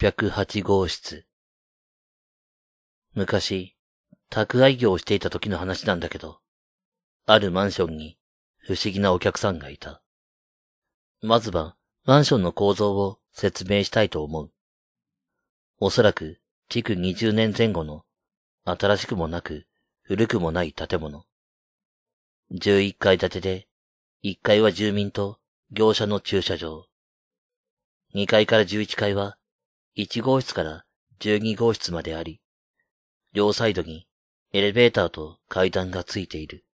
608号室。昔、宅配業をしていた時の話なんだけど、あるマンションに不思議なお客さんがいた。まずはマンションの構造を説明したいと思う。おそらく築20年前後の新しくもなく古くもない建物。11階建てで、1階は住民と業者の駐車場。2階から11階は1号室から12号室まであり、両サイドにエレベーターと階段がついている。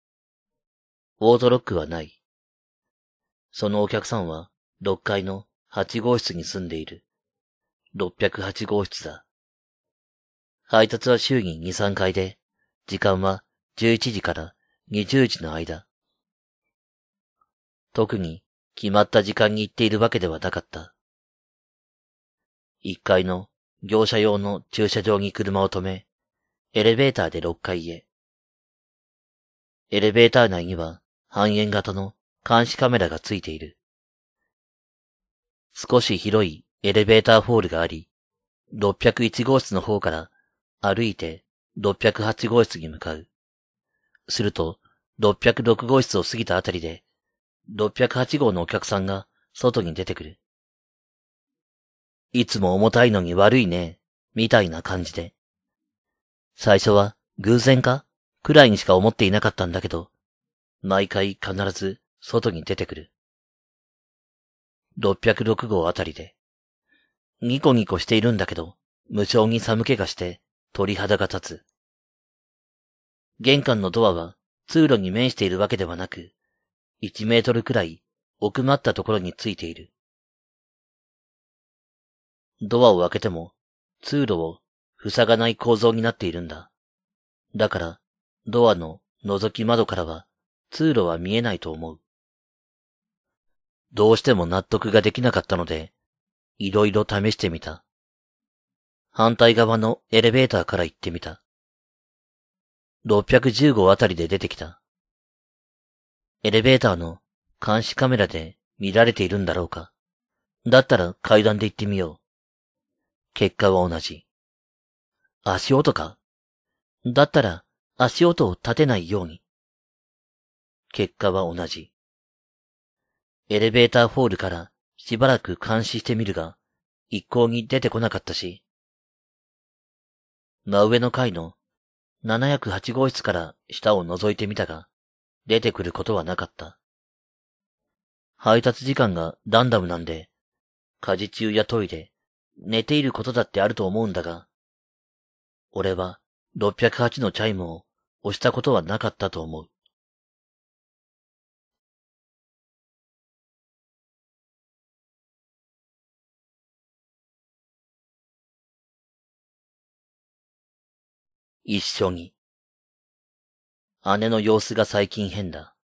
オートロックはない。そのお客さんは6階の8号室に住んでいる。608号室だ。配達は週に2、3回で、時間は11時から20時の間。特に決まった時間に行っているわけではなかった。1階の業者用の駐車場に車を止め、エレベーターで6階へ。エレベーター内には半円型の監視カメラがついている。少し広いエレベーターホールがあり、601号室の方から歩いて608号室に向かう。すると、606号室を過ぎたあたりで、608号のお客さんが外に出てくる。いつも重たいのに悪いね、みたいな感じで、最初は偶然かくらいにしか思っていなかったんだけど、毎回必ず外に出てくる。606号あたりで。ニコニコしているんだけど、無性に寒気がして鳥肌が立つ。玄関のドアは通路に面しているわけではなく、1メートルくらい奥まったところについている。ドアを開けても、通路を塞がない構造になっているんだ。だから、ドアの覗き窓からは通路は見えないと思う。どうしても納得ができなかったので、いろいろ試してみた。反対側のエレベーターから行ってみた。615あたりで出てきた。エレベーターの監視カメラで見られているんだろうか。だったら階段で行ってみよう。結果は同じ。足音かだったら足音を立てないように。結果は同じ。エレベーターホールからしばらく監視してみるが、一向に出てこなかったし。真上の階の708号室から下を覗いてみたが、出てくることはなかった。配達時間がランダムなんで、家事中やトイレ、寝ていることだってあると思うんだが、俺は608のチャイムを押したことはなかったと思う。一緒に。姉の様子が最近変だ。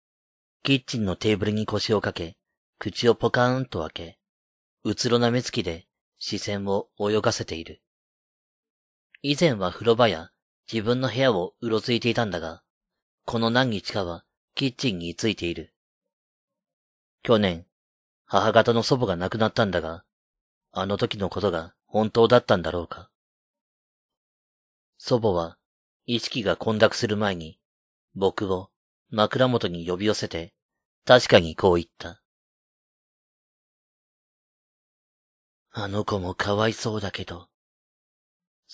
キッチンのテーブルに腰をかけ、口をポカーンと開け、うつろな目つきで視線を泳がせている。以前は風呂場や自分の部屋をうろついていたんだが、この何日かはキッチンについている。去年、母方の祖母が亡くなったんだが、あの時のことが本当だったんだろうか。祖母は意識が混濁する前に、僕を枕元に呼び寄せて、確かにこう言った。あの子もかわいそうだけど、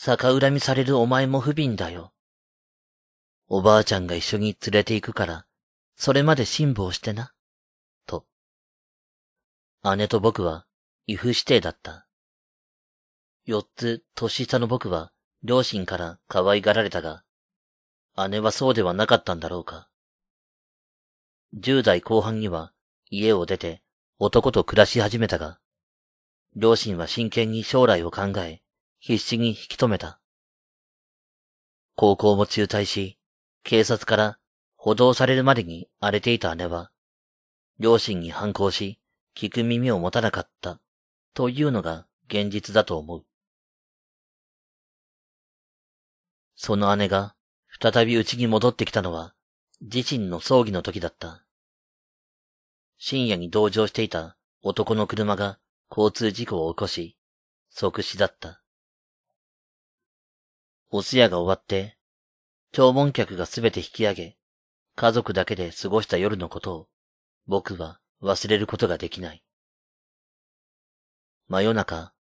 逆恨みされるお前も不憫だよ。おばあちゃんが一緒に連れて行くから、それまで辛抱してな。と。姉と僕は、異父指定だった。四つ年下の僕は、両親から可愛がられたが、姉はそうではなかったんだろうか。十代後半には、家を出て、男と暮らし始めたが、両親は真剣に将来を考え、必死に引き止めた。高校も中退し、警察から補導されるまでに荒れていた姉は、両親に反抗し、聞く耳を持たなかった、というのが現実だと思う。その姉が再び家に戻ってきたのは、自身の葬儀の時だった。深夜に同乗していた男の車が交通事故を起こし、即死だった。お通夜が終わって、弔問客がすべて引き上げ、家族だけで過ごした夜のことを、僕は忘れることができない。真夜中、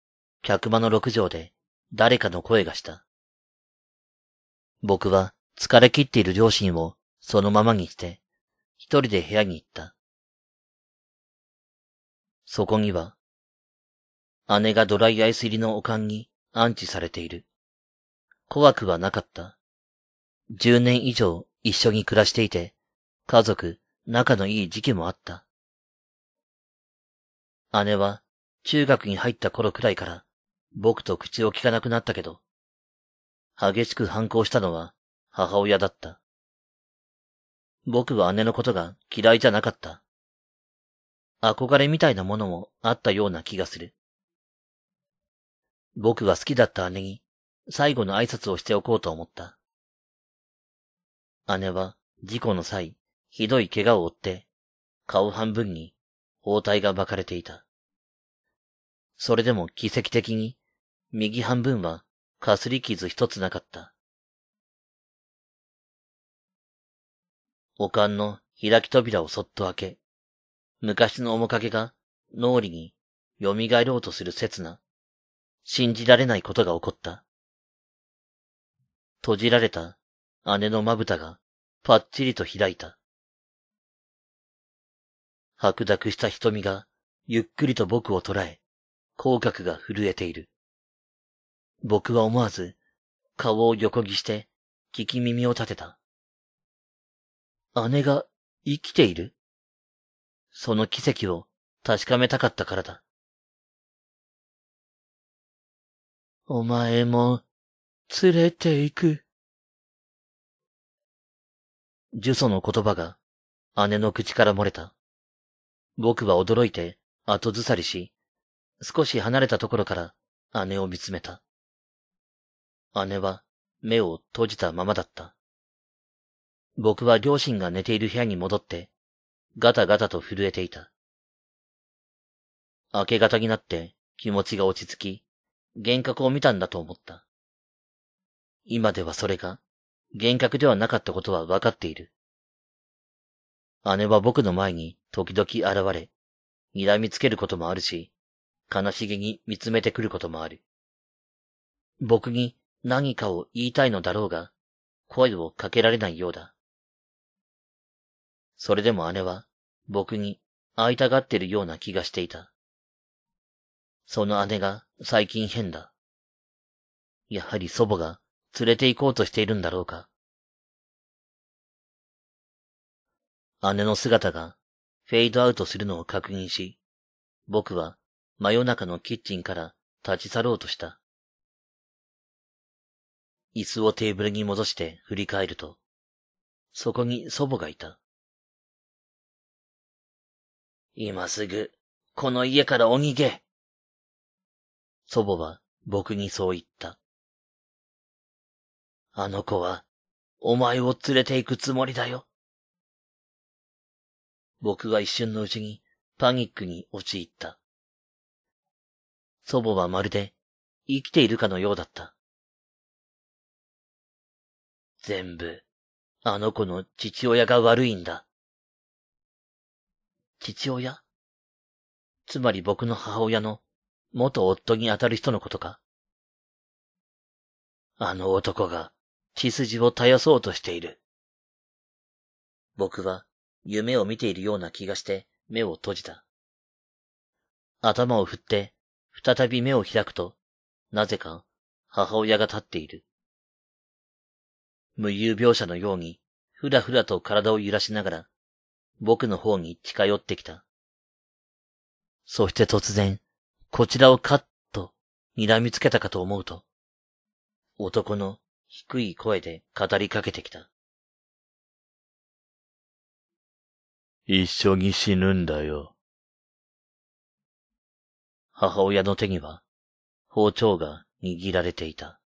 客間の六畳で誰かの声がした。僕は疲れ切っている両親をそのままにして、一人で部屋に行った。そこには、姉がドライアイス入りのおかんに安置されている。怖くはなかった。10年以上一緒に暮らしていて、家族、仲のいい時期もあった。姉は中学に入った頃くらいから僕と口を聞かなくなったけど、激しく反抗したのは母親だった。僕は姉のことが嫌いじゃなかった。憧れみたいなものもあったような気がする。僕は好きだった姉に最後の挨拶をしておこうと思った。姉は事故の際、ひどい怪我を負って、顔半分に包帯が巻かれていた。それでも奇跡的に、右半分はかすり傷一つなかった。おかんの開き扉をそっと開け、昔の面影が脳裏に蘇ろうとする刹那、信じられないことが起こった。閉じられた姉のまぶたがパッチリと開いた。白濁した瞳がゆっくりと僕を捉え、口角が震えている。僕は思わず顔を横着して聞き耳を立てた。姉が生きているその奇跡を確かめたかったからだ。お前も連れて行く。呪詛の言葉が姉の口から漏れた。僕は驚いて後ずさりし、少し離れたところから姉を見つめた。姉は目を閉じたままだった。僕は両親が寝ている部屋に戻って、ガタガタと震えていた。明け方になって気持ちが落ち着き、幻覚を見たんだと思った。今ではそれが幻覚ではなかったことはわかっている。姉は僕の前に時々現れ、睨みつけることもあるし、悲しげに見つめてくることもある。僕に何かを言いたいのだろうが、声をかけられないようだ。それでも姉は僕に会いたがってるような気がしていた。その姉が最近変だ。やはり祖母が連れて行こうとしているんだろうか。姉の姿がフェードアウトするのを確認し、僕は真夜中のキッチンから立ち去ろうとした。椅子をテーブルに戻して振り返ると、そこに祖母がいた。今すぐ、この家からお逃げ。祖母は僕にそう言った。あの子は、お前を連れて行くつもりだよ。僕は一瞬のうちにパニックに陥った。祖母はまるで生きているかのようだった。全部、あの子の父親が悪いんだ。父親つまり僕の母親の元夫にあたる人のことかあの男が血筋を絶やそうとしている。僕は夢を見ているような気がして目を閉じた。頭を振って再び目を開くと、なぜか母親が立っている。無遊病者のようにふらふらと体を揺らしながら僕の方に近寄ってきた。そして突然、こちらをカッと睨みつけたかと思うと、男の低い声で語りかけてきた。一緒に死ぬんだよ。母親の手には包丁が握られていた。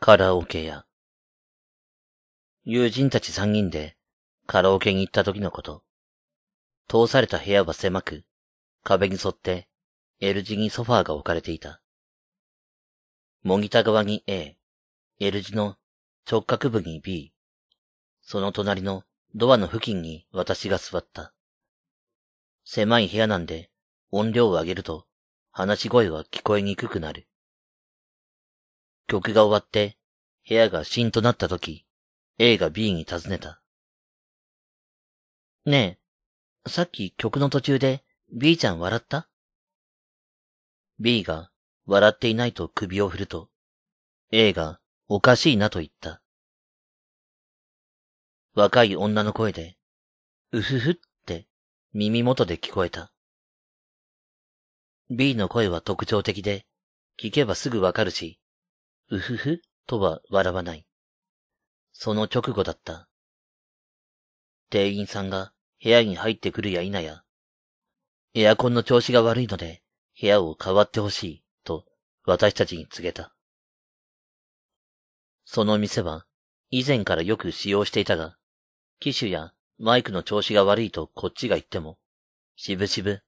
カラオケ屋。友人たち三人でカラオケに行った時のこと。通された部屋は狭く、壁に沿って L 字にソファーが置かれていた。モニタ側に A、L 字の直角部に B、その隣のドアの付近に私が座った。狭い部屋なんで音量を上げると話し声は聞こえにくくなる。曲が終わって部屋が新となった時、A が B に尋ねた。ねえ、さっき曲の途中で B ちゃん笑った ?B が笑っていないと首を振ると、A がおかしいなと言った。若い女の声で、うふふって耳元で聞こえた。B の声は特徴的で、聞けばすぐわかるし、うふふとは笑わない。その直後だった。店員さんが部屋に入ってくるや否や、エアコンの調子が悪いので、部屋を変わってほしい、と私たちに告げた。その店は、以前からよく使用していたが、機種やマイクの調子が悪いとこっちが言っても、しぶしぶ。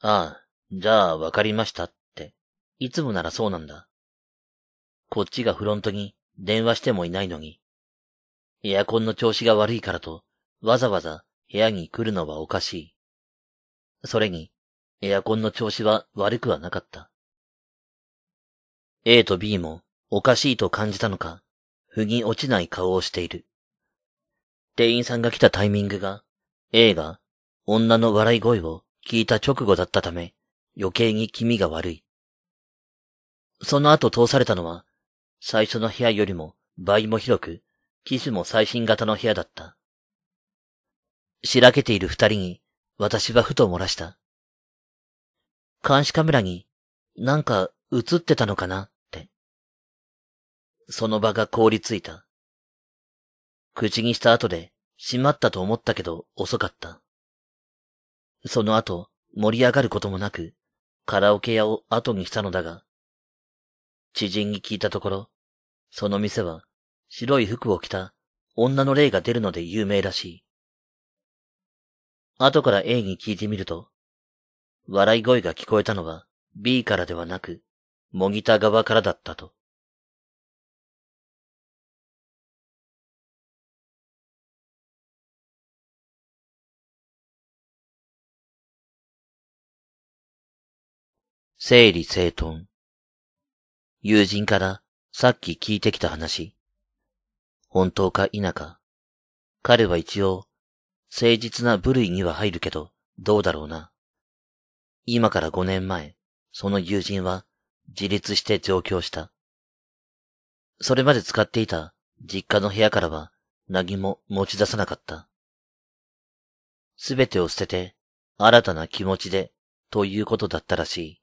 ああ、じゃあわかりましたって、いつもならそうなんだ。こっちがフロントに電話してもいないのに、エアコンの調子が悪いからとわざわざ部屋に来るのはおかしい。それに、エアコンの調子は悪くはなかった。A と B もおかしいと感じたのか、不に落ちない顔をしている。店員さんが来たタイミングが、A が女の笑い声を聞いた直後だったため、余計に気味が悪い。その後通されたのは、最初の部屋よりも倍も広く、機種も最新型の部屋だった。しらけている二人に、私はふと漏らした。監視カメラに、なんか映ってたのかなって。その場が凍りついた。口にした後で、閉まったと思ったけど遅かった。その後、盛り上がることもなく、カラオケ屋を後にしたのだが、知人に聞いたところ、その店は白い服を着た女の霊が出るので有名らしい。後から A に聞いてみると、笑い声が聞こえたのは B からではなく、モニター側からだったと。整理整頓。友人からさっき聞いてきた話。本当か否か。彼は一応誠実な部類には入るけど、どうだろうな。今から5年前、その友人は自立して上京した。それまで使っていた実家の部屋からは何も持ち出さなかった。すべてを捨てて、新たな気持ちで、ということだったらし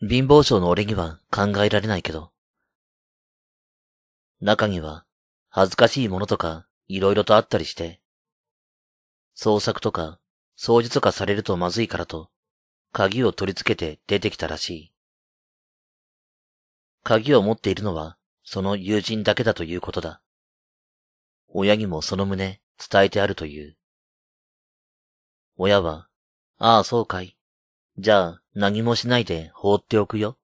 い。貧乏症の俺には考えられないけど。中には、恥ずかしいものとか、いろいろとあったりして、捜索とか、掃除とかされるとまずいからと、鍵を取り付けて出てきたらしい。鍵を持っているのは、その友人だけだということだ。親にもその旨伝えてあるという。親は、ああそうかい。じゃあ何もしないで放っておくよ。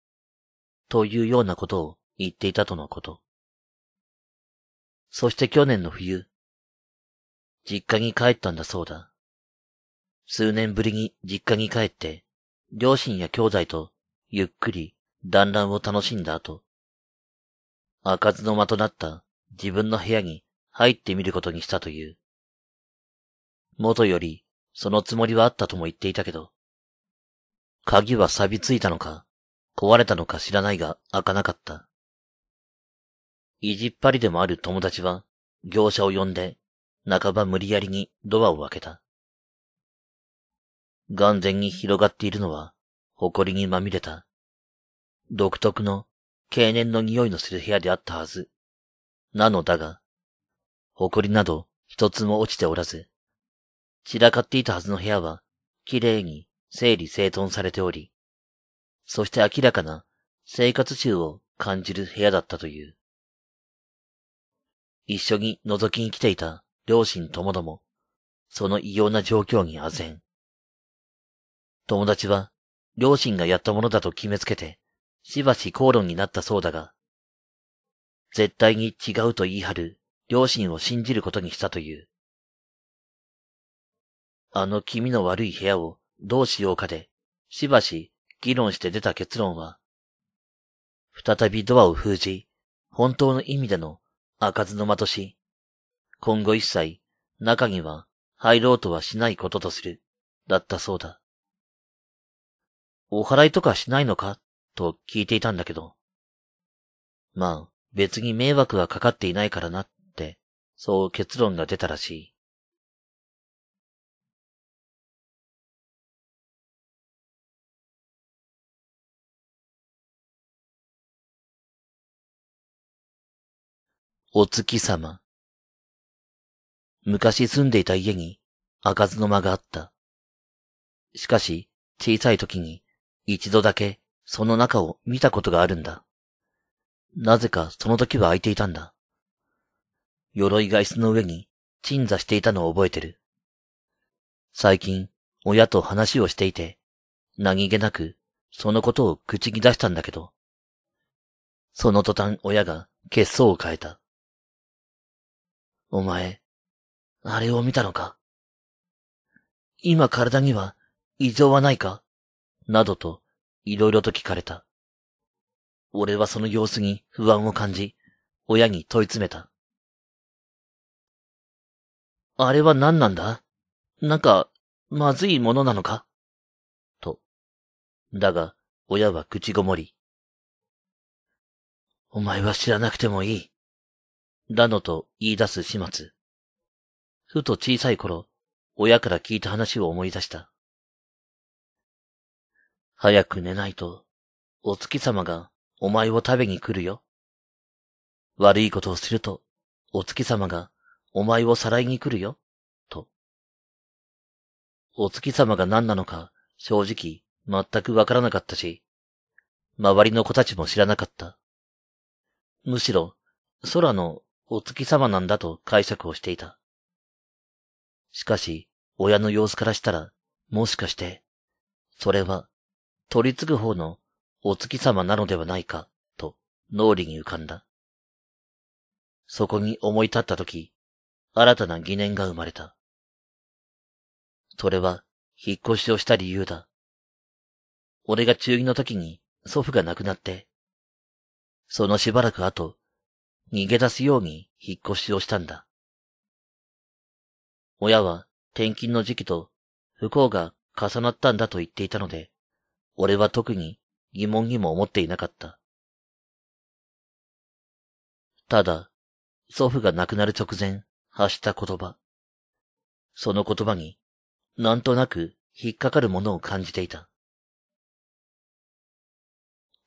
というようなことを言っていたとのこと。そして去年の冬、実家に帰ったんだそうだ。数年ぶりに実家に帰って、両親や兄弟とゆっくり団らんを楽しんだ後、開かずの間となった自分の部屋に入ってみることにしたという。元よりそのつもりはあったとも言っていたけど、鍵は錆びついたのか、壊れたのか知らないが開かなかった。意地っぱりでもある友達は業者を呼んで半ば無理やりにドアを開けた。眼前に広がっているのは、埃にまみれた、独特の経年の匂いのする部屋であったはず。なのだが、埃など一つも落ちておらず、散らかっていたはずの部屋は、きれいに整理整頓されており、そして明らかな生活臭を感じる部屋だったという。一緒に覗きに来ていた両親ともども、その異様な状況に唖然。友達は、両親がやったものだと決めつけて、しばし口論になったそうだが、絶対に違うと言い張る両親を信じることにしたという。あの気味の悪い部屋をどうしようかで、しばし議論して出た結論は、再びドアを封じ、本当の意味での開かずの間とし、今後一切中には入ろうとはしないこととする、だったそうだ。お祓いとかしないのかと聞いていたんだけど。まあ、別に迷惑はかかっていないからなって、そう結論が出たらしい。お月様。昔住んでいた家に開かずの間があった。しかし、小さい時に一度だけその中を見たことがあるんだ。なぜかその時は開いていたんだ。鎧が椅子の上に鎮座していたのを覚えてる。最近、親と話をしていて、何気なく、そのことを口に出したんだけど、その途端親が血相を変えた。お前、あれを見たのか今体には異常はないかなどと、いろいろと聞かれた。俺はその様子に不安を感じ、親に問い詰めた。あれは何なんだなんか、まずいものなのかと。だが、親は口ごもり。お前は知らなくてもいい。だのと言い出す始末。ふと小さい頃、親から聞いた話を思い出した。早く寝ないと、お月様がお前を食べに来るよ。悪いことをすると、お月様がお前をさらいに来るよ、と。お月様が何なのか、正直、全くわからなかったし、周りの子たちも知らなかった。むしろ、空のお月様なんだと解釈をしていた。しかし、親の様子からしたら、もしかして、それは、取り継ぐ方のお月様なのではないか、と脳裏に浮かんだ。そこに思い立った時、新たな疑念が生まれた。それは、引っ越しをした理由だ。俺が中二の時に祖父が亡くなって、そのしばらく後、逃げ出すように引っ越しをしたんだ。親は転勤の時期と不幸が重なったんだと言っていたので、俺は特に疑問にも思っていなかった。ただ、祖父が亡くなる直前、発した言葉。その言葉に、なんとなく引っかかるものを感じていた。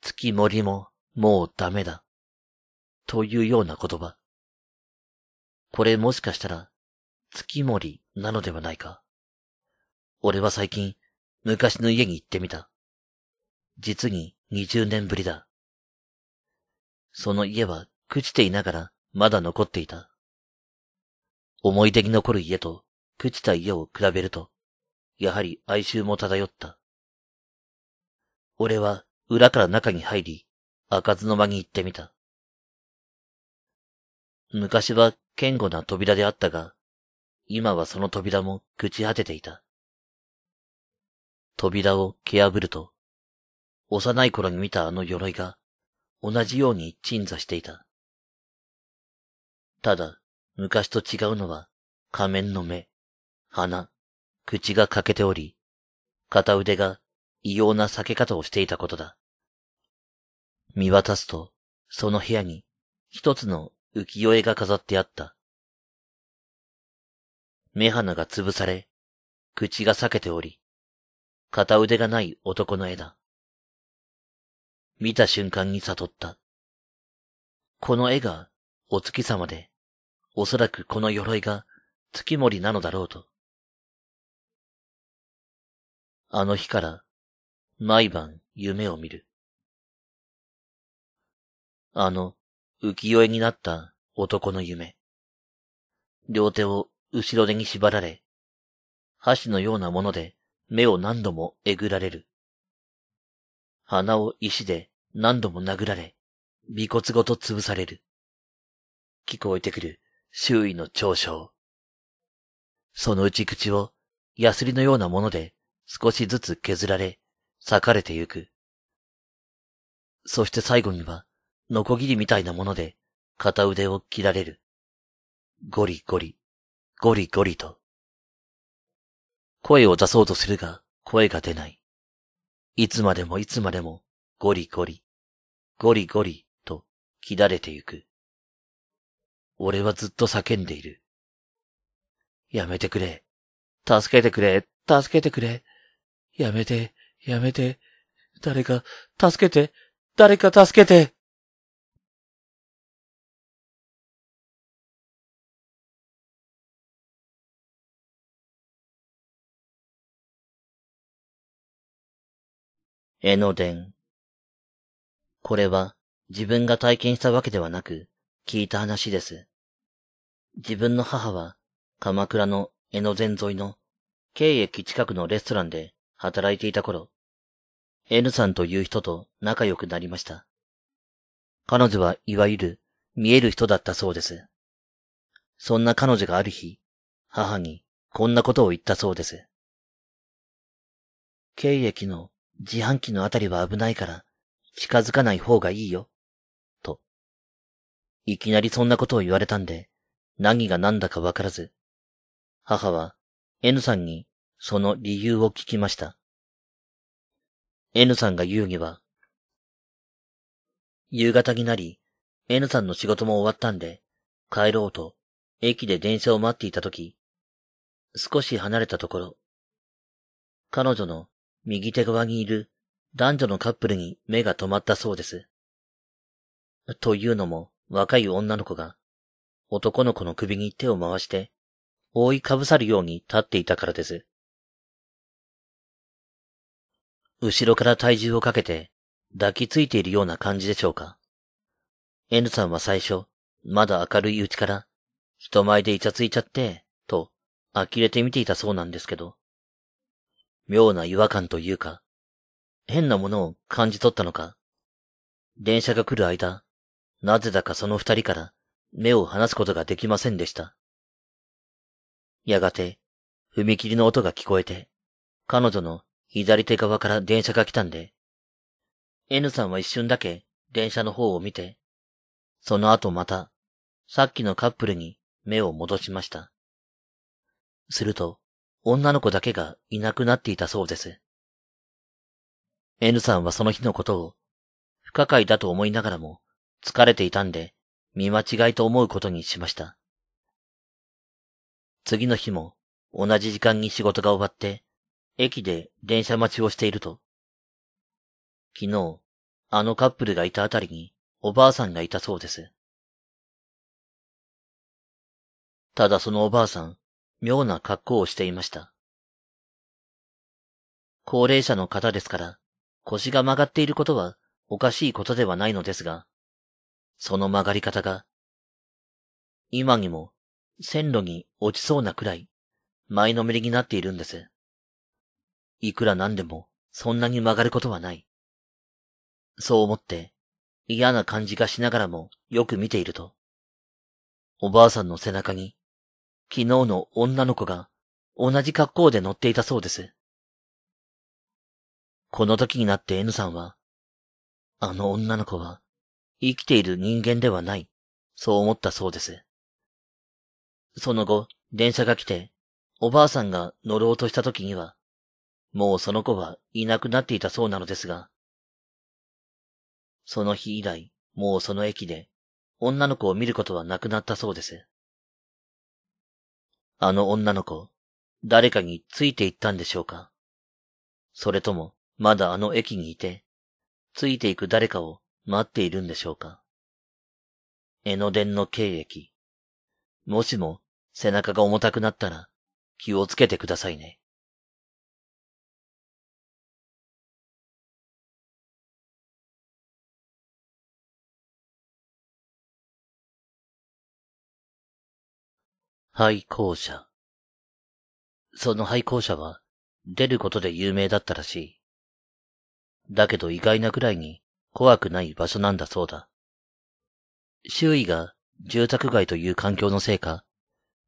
月森ももうダメだ。というような言葉。これもしかしたら、月森なのではないか。俺は最近、昔の家に行ってみた。実に20年ぶりだ。その家は朽ちていながらまだ残っていた。思い出に残る家と朽ちた家を比べると、やはり哀愁も漂った。俺は裏から中に入り、開かずの間に行ってみた。昔は堅固な扉であったが、今はその扉も朽ち果てていた。扉を蹴破ると、幼い頃に見たあの鎧が、同じように鎮座していた。ただ、昔と違うのは、仮面の目、鼻、口が欠けており、片腕が異様な避け方をしていたことだ。見渡すと、その部屋に一つの浮世絵が飾ってあった。目鼻が潰され、口が裂けており、片腕がない男の絵だ。見た瞬間に悟った。この絵がお月様で、おそらくこの鎧が月森なのだろうと。あの日から毎晩夢を見る。あの浮世絵になった男の夢。両手を後ろ手に縛られ、箸のようなもので目を何度もえぐられる。鼻を石で何度も殴られ、尾骨ごと潰される。聞こえてくる周囲の長笑。そのうち口をヤスリのようなもので少しずつ削られ、裂かれてゆく。そして最後には、ノコギリみたいなもので片腕を切られる。ゴリゴリ。ゴリゴリと。声を出そうとするが、声が出ない。いつまでもいつまでも、ゴリゴリ、ゴリゴリと、切られてゆく。俺はずっと叫んでいる。やめてくれ。助けてくれ。助けてくれ。やめて、やめて。誰か、助けて。誰か助けて。江ノ電。これは自分が体験したわけではなく、聞いた話です。自分の母は、鎌倉の江ノ電沿いの、京駅近くのレストランで働いていた頃、N さんという人と仲良くなりました。彼女はいわゆる見える人だったそうです。そんな彼女がある日、母にこんなことを言ったそうです。経駅の自販機のあたりは危ないから、近づかない方がいいよ。と。いきなりそんなことを言われたんで、何が何だかわからず、母は N さんにその理由を聞きました。N さんが言うには、夕方になり、N さんの仕事も終わったんで、帰ろうと、駅で電車を待っていたとき、少し離れたところ、彼女の右手側にいる男女のカップルに目が止まったそうです。というのも、若い女の子が、男の子の首に手を回して、覆いかぶさるように立っていたからです。後ろから体重をかけて、抱きついているような感じでしょうか。N さんは最初、まだ明るいうちから、人前でイチャついちゃって、と、呆れて見ていたそうなんですけど、妙な違和感というか、変なものを感じ取ったのか。電車が来る間、なぜだかその二人から目を離すことができませんでした。やがて、踏切の音が聞こえて、彼女の左手側から電車が来たんで、N さんは一瞬だけ電車の方を見て、その後また、さっきのカップルに目を戻しました。すると、女の子だけがいなくなっていたそうです。N さんはその日のことを不可解だと思いながらも疲れていたんで見間違いと思うことにしました。次の日も同じ時間に仕事が終わって駅で電車待ちをしていると、昨日あのカップルがいたあたりにおばあさんがいたそうです。ただそのおばあさん、妙な格好をしていました。高齢者の方ですから、腰が曲がっていることはおかしいことではないのですが、その曲がり方が、今にも線路に落ちそうなくらい前のめりになっているんです。いくらなんでもそんなに曲がることはない。そう思って嫌な感じがしながらもよく見ていると、おばあさんの背中に昨日の女の子が同じ格好で乗っていたそうです。この時になって N さんは、あの女の子は生きている人間ではない、そう思ったそうです。その後、電車が来て、おばあさんが乗ろうとした時には、もうその子はいなくなっていたそうなのですが、その日以来、もうその駅で、女の子を見ることはなくなったそうです。あの女の子、誰かについて行ったんでしょうかそれとも、まだあの駅にいて、ついていく誰かを待っているんでしょうか江ノ電の経駅。もしも背中が重たくなったら気をつけてくださいね。廃校舎。その廃校舎は、出ることで有名だったらしい。だけど意外なくらいに怖くない場所なんだそうだ。周囲が住宅街という環境のせいか、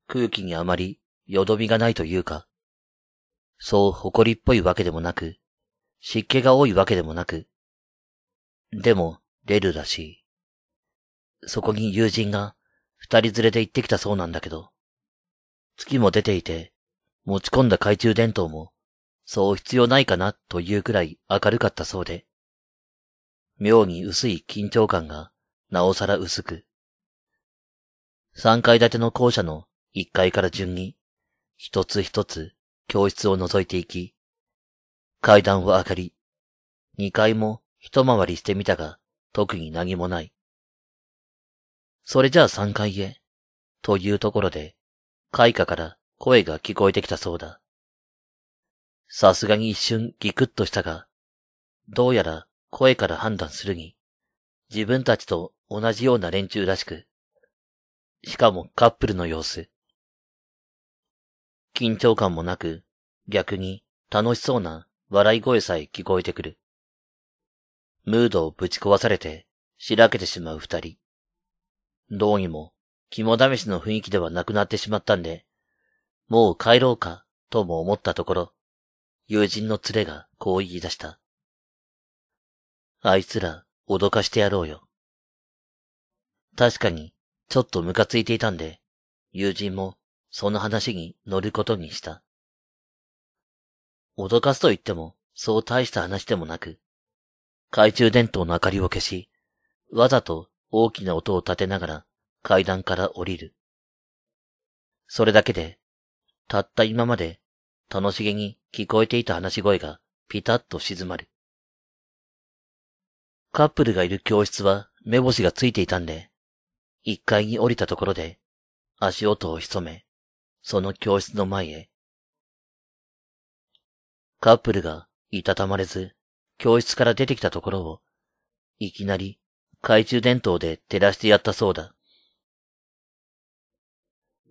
空気にあまりよどみがないというか、そう誇りっぽいわけでもなく、湿気が多いわけでもなく、でも出るらしい。そこに友人が二人連れて行ってきたそうなんだけど、月も出ていて、持ち込んだ懐中電灯も、そう必要ないかなというくらい明るかったそうで、妙に薄い緊張感がなおさら薄く、三階建ての校舎の一階から順に、一つ一つ教室を覗いていき、階段を上がり、二階も一回りしてみたが、特に何もない。それじゃあ三階へ、というところで、開花から声が聞こえてきたそうだ。さすがに一瞬ギクッとしたが、どうやら声から判断するに、自分たちと同じような連中らしく、しかもカップルの様子。緊張感もなく、逆に楽しそうな笑い声さえ聞こえてくる。ムードをぶち壊されて、しらけてしまう二人。どうにも肝試しの雰囲気ではなくなってしまったんで、もう帰ろうか、とも思ったところ、友人の連れがこう言い出した。あいつら、脅かしてやろうよ。確かに、ちょっとムカついていたんで、友人も、その話に乗ることにした。脅かすと言っても、そう大した話でもなく、懐中電灯の明かりを消し、わざと大きな音を立てながら、階段から降りる。それだけで、たった今まで楽しげに聞こえていた話し声がピタッと静まる。カップルがいる教室は目星がついていたんで、一階に降りたところで足音を潜め、その教室の前へ。カップルがいたたまれず、教室から出てきたところを、いきなり懐中電灯で照らしてやったそうだ。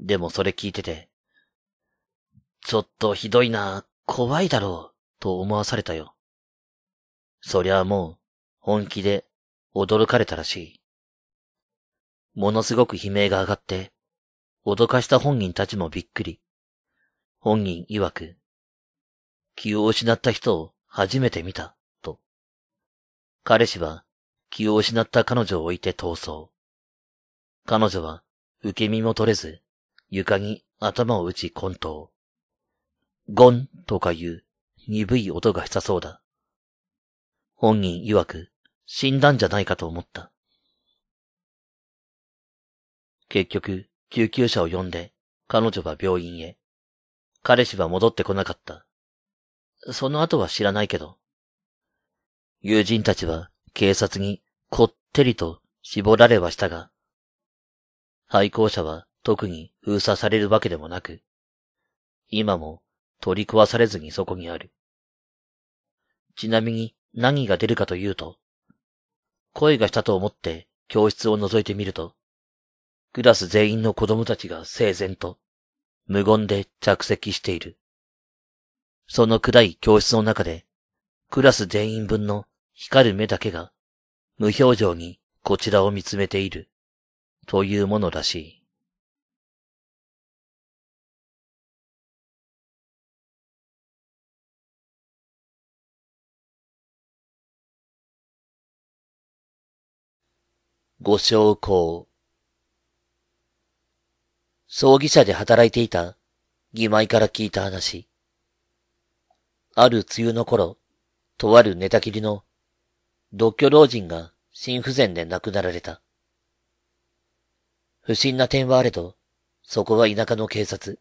でもそれ聞いてて、ちょっとひどいな、怖いだろう、と思わされたよ。そりゃもう、本気で、驚かれたらしい。ものすごく悲鳴が上がって、脅かした本人たちもびっくり。本人曰く、気を失った人を初めて見た、と。彼氏は気を失った彼女を置いて逃走。彼女は受け身も取れず、床に頭を打ち混沌。ゴンとかいう鈍い音がしたそうだ。本人曰く死んだんじゃないかと思った。結局、救急車を呼んで彼女は病院へ。彼氏は戻ってこなかった。その後は知らないけど。友人たちは警察にこってりと絞られはしたが、廃校者は特に封鎖されるわけでもなく、今も取り壊されずにそこにある。ちなみに何が出るかというと、声がしたと思って教室を覗いてみると、クラス全員の子供たちが整然と、無言で着席している。その暗い教室の中で、クラス全員分の光る目だけが、無表情にこちらを見つめている、というものらしい。ご将校。葬儀社で働いていた、義妹から聞いた話。ある梅雨の頃、とある寝たきりの、独居老人が心不全で亡くなられた。不審な点はあれど、そこは田舎の警察。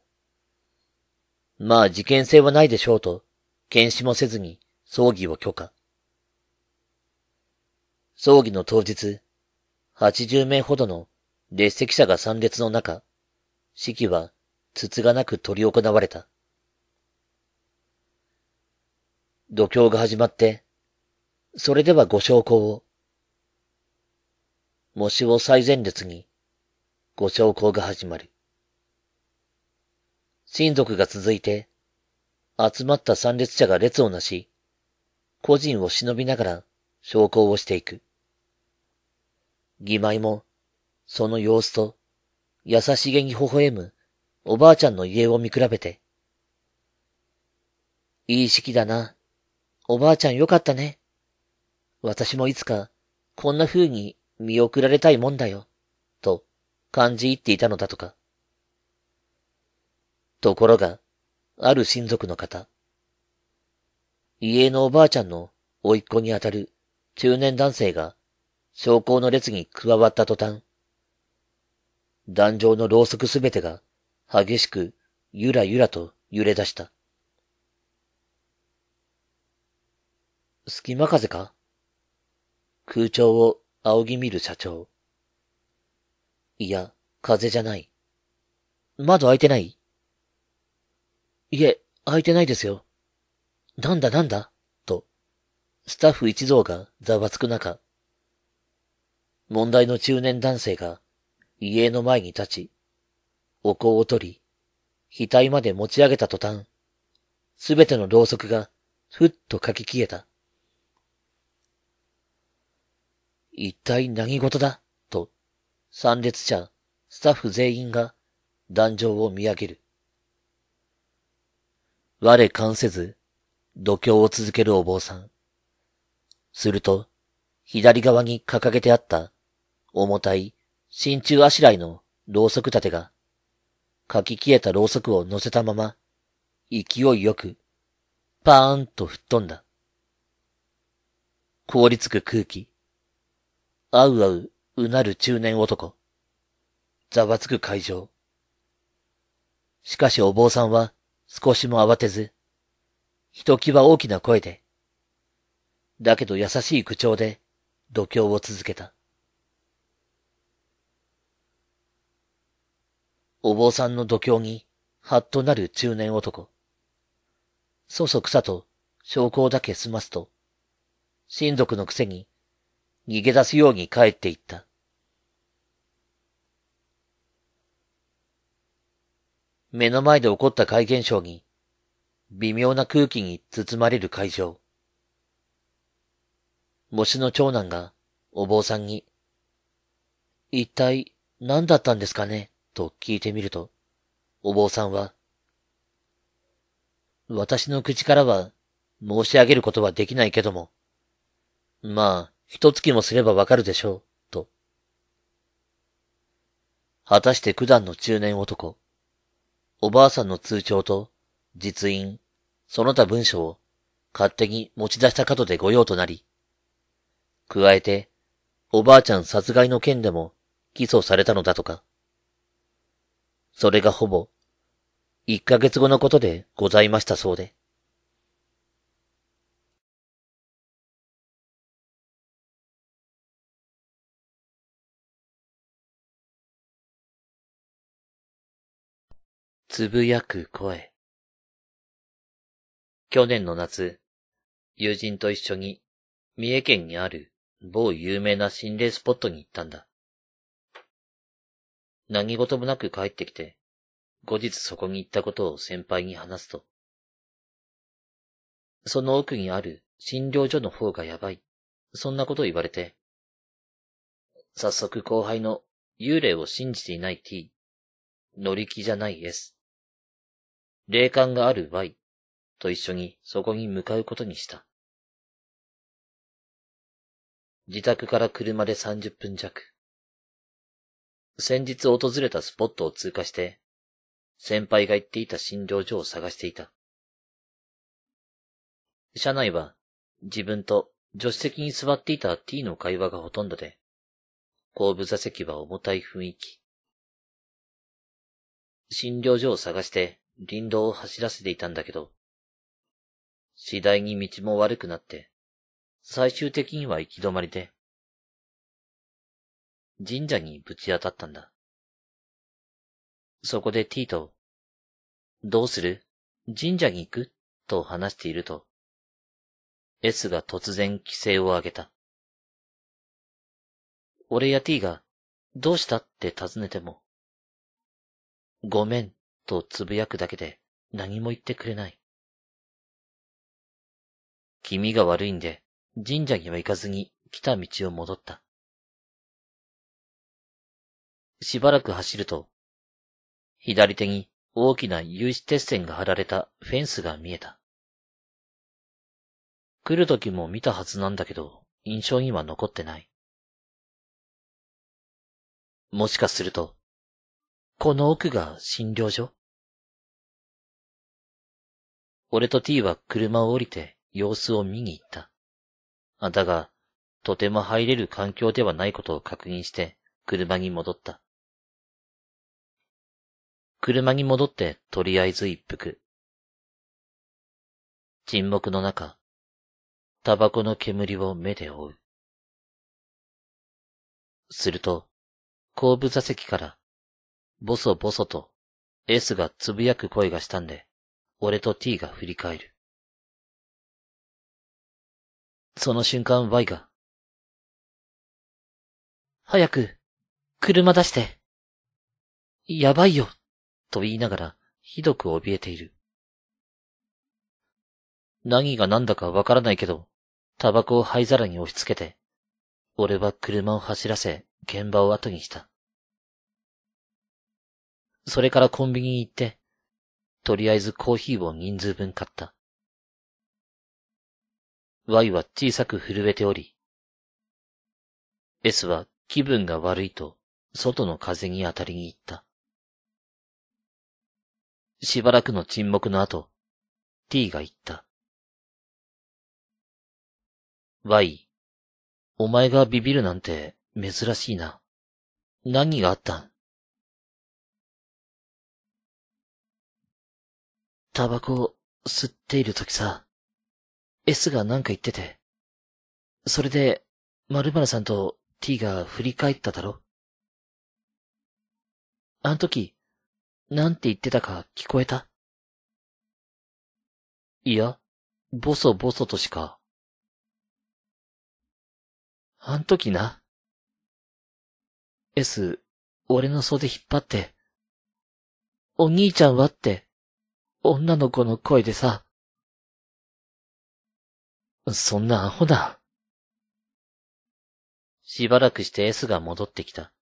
まあ事件性はないでしょうと、検視もせずに葬儀を許可。葬儀の当日、80名ほどの列席者が参列の中、式は筒がなく取り行われた。度胸が始まって、それではご証拠を。模試を最前列に、ご証拠が始まる。親族が続いて、集まった参列者が列をなし、個人を忍びながら証拠をしていく。義妹も、その様子と、優しげに微笑む、おばあちゃんの家を見比べて、いい式だな。おばあちゃんよかったね。私もいつか、こんな風に見送られたいもんだよ、と感じ入っていたのだとか。ところが、ある親族の方。家のおばあちゃんの甥っ子にあたる中年男性が将校の列に加わった途端、壇上のろうそくすべてが激しくゆらゆらと揺れ出した。隙間風か空調を仰ぎ見る社長。いや、風じゃない。窓開いてないいえ、開いてないですよ。なんだなんだと、スタッフ一同がざわつく中、問題の中年男性が、家の前に立ち、お香を取り、額まで持ち上げた途端、すべてのろうそくが、ふっと書き消えた。一体何事だと、参列者、スタッフ全員が、壇上を見上げる。我関せず、度胸を続けるお坊さん。すると、左側に掲げてあった重たい、真鍮あしらいのろうそく立てが、かき消えたろうそくを乗せたまま、勢いよく、パーンと吹っ飛んだ。凍りつく空気。あうあう、うなる中年男。ざわつく会場。しかしお坊さんは少しも慌てず、ひときわ大きな声で、だけど優しい口調で度胸を続けた。お坊さんの度胸に、はっとなる中年男。そそくさと、証拠だけ済ますと、親族のくせに、逃げ出すように帰っていった。目の前で起こった怪現象に、微妙な空気に包まれる会場。模試の長男が、お坊さんに、一体何だったんですかねと聞いてみると、お坊さんは、私の口からは申し上げることはできないけども、まあ、一月もすればわかるでしょう、と。果たして九段の中年男、おばあさんの通帳と、実印、その他文書を勝手に持ち出したかとで御用となり、加えて、おばあちゃん殺害の件でも起訴されたのだとか。それがほぼ、一ヶ月後のことでございましたそうで。つぶやく声。去年の夏、友人と一緒に三重県にある某有名な心霊スポットに行ったんだ。何事もなく帰ってきて、後日そこに行ったことを先輩に話すと、その奥にある診療所の方がやばい、そんなことを言われて、早速後輩の幽霊を信じていない T、乗り気じゃない S、霊感がある Y と一緒にそこに向かうことにした。自宅から車で30分弱。先日訪れたスポットを通過して、先輩が言っていた診療所を探していた。車内は自分と助手席に座っていた T の会話がほとんどで、後部座席は重たい雰囲気。診療所を探して林道を走らせていたんだけど、次第に道も悪くなって、最終的には行き止まりで、神社にぶち当たったんだ。そこで T と、どうする神社に行くと話していると、S が突然規制を上げた。俺や T が、どうしたって尋ねても、ごめんとつぶやくだけで何も言ってくれない。気味が悪いんで、神社には行かずに来た道を戻った。しばらく走ると、左手に大きな有刺鉄線が張られたフェンスが見えた。来る時も見たはずなんだけど、印象には残ってない。もしかすると、この奥が診療所俺と T は車を降りて様子を見に行った。あだが、とても入れる環境ではないことを確認して車に戻った。車に戻ってとりあえず一服。沈黙の中、タバコの煙を目で追う。すると、後部座席から、ボソボソと S がつぶやく声がしたんで、俺と T が振り返る。その瞬間 Y が、早く、車出して。やばいよ、と言いながら、ひどく怯えている。何が何だかわからないけど、タバコを灰皿に押し付けて、俺は車を走らせ、現場を後にした。それからコンビニに行って、とりあえずコーヒーを人数分買った。Y は小さく震えており、S は気分が悪いと、外の風に当たりに行った。しばらくの沈黙の後、T が言った。Y、お前がビビるなんて珍しいな。何があったんタバコ吸っている時さ、S が何か言ってて、それで、〇〇さんと T が振り返っただろあの時、なんて言ってたか聞こえたいや、ボソボソとしか。あん時な。S、俺の袖引っ張って、お兄ちゃんはって、女の子の声でさ。そんなアホだ。しばらくして S が戻ってきた。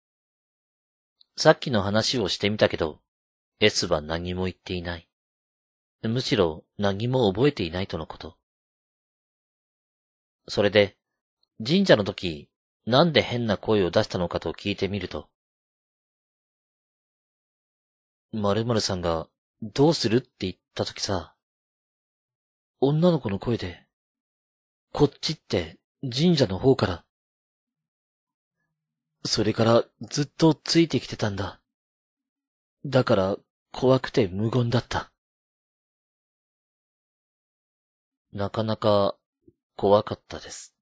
さっきの話をしてみたけど、S は何も言っていない。むしろ何も覚えていないとのこと。それで、神社の時、なんで変な声を出したのかと聞いてみると、〇〇さんが、どうするって言った時さ、女の子の声で、こっちって神社の方から。それからずっとついてきてたんだ。だから怖くて無言だった。なかなか怖かったです。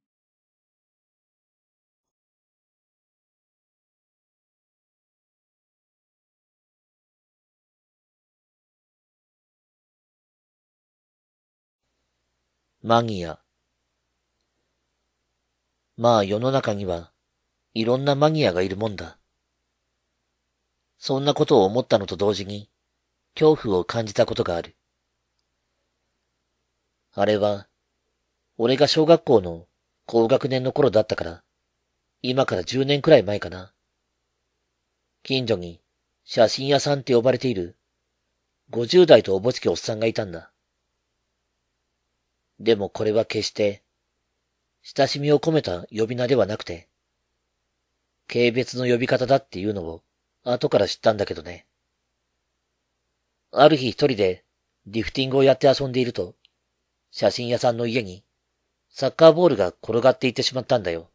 マギア。まあ世の中にはいろんなマギアがいるもんだ。そんなことを思ったのと同時に、恐怖を感じたことがある。あれは、俺が小学校の高学年の頃だったから、今から10年くらい前かな。近所に写真屋さんって呼ばれている50代とおぼつきおっさんがいたんだ。でもこれは決して親しみを込めた呼び名ではなくて、軽蔑の呼び方だっていうのを後から知ったんだけどね。ある日一人でリフティングをやって遊んでいると、写真屋さんの家にサッカーボールが転がっていってしまったんだよ。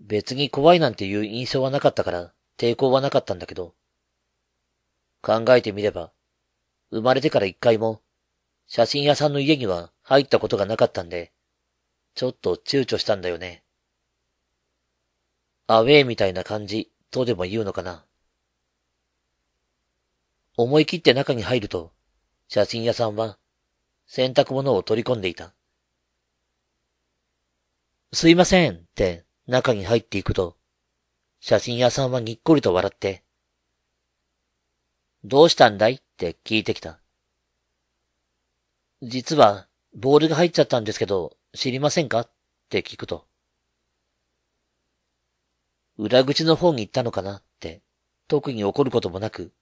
別に怖いなんていう印象はなかったから抵抗はなかったんだけど、考えてみれば、生まれてから一回も写真屋さんの家には入ったことがなかったんで、ちょっと躊躇したんだよね。アウェイみたいな感じとでも言うのかな。思い切って中に入ると、写真屋さんは洗濯物を取り込んでいた。すいませんって中に入っていくと、写真屋さんはにっこりと笑って、どうしたんだいって聞いてきた。実は、ボールが入っちゃったんですけど、知りませんかって聞くと。裏口の方に行ったのかなって、特に怒ることもなく、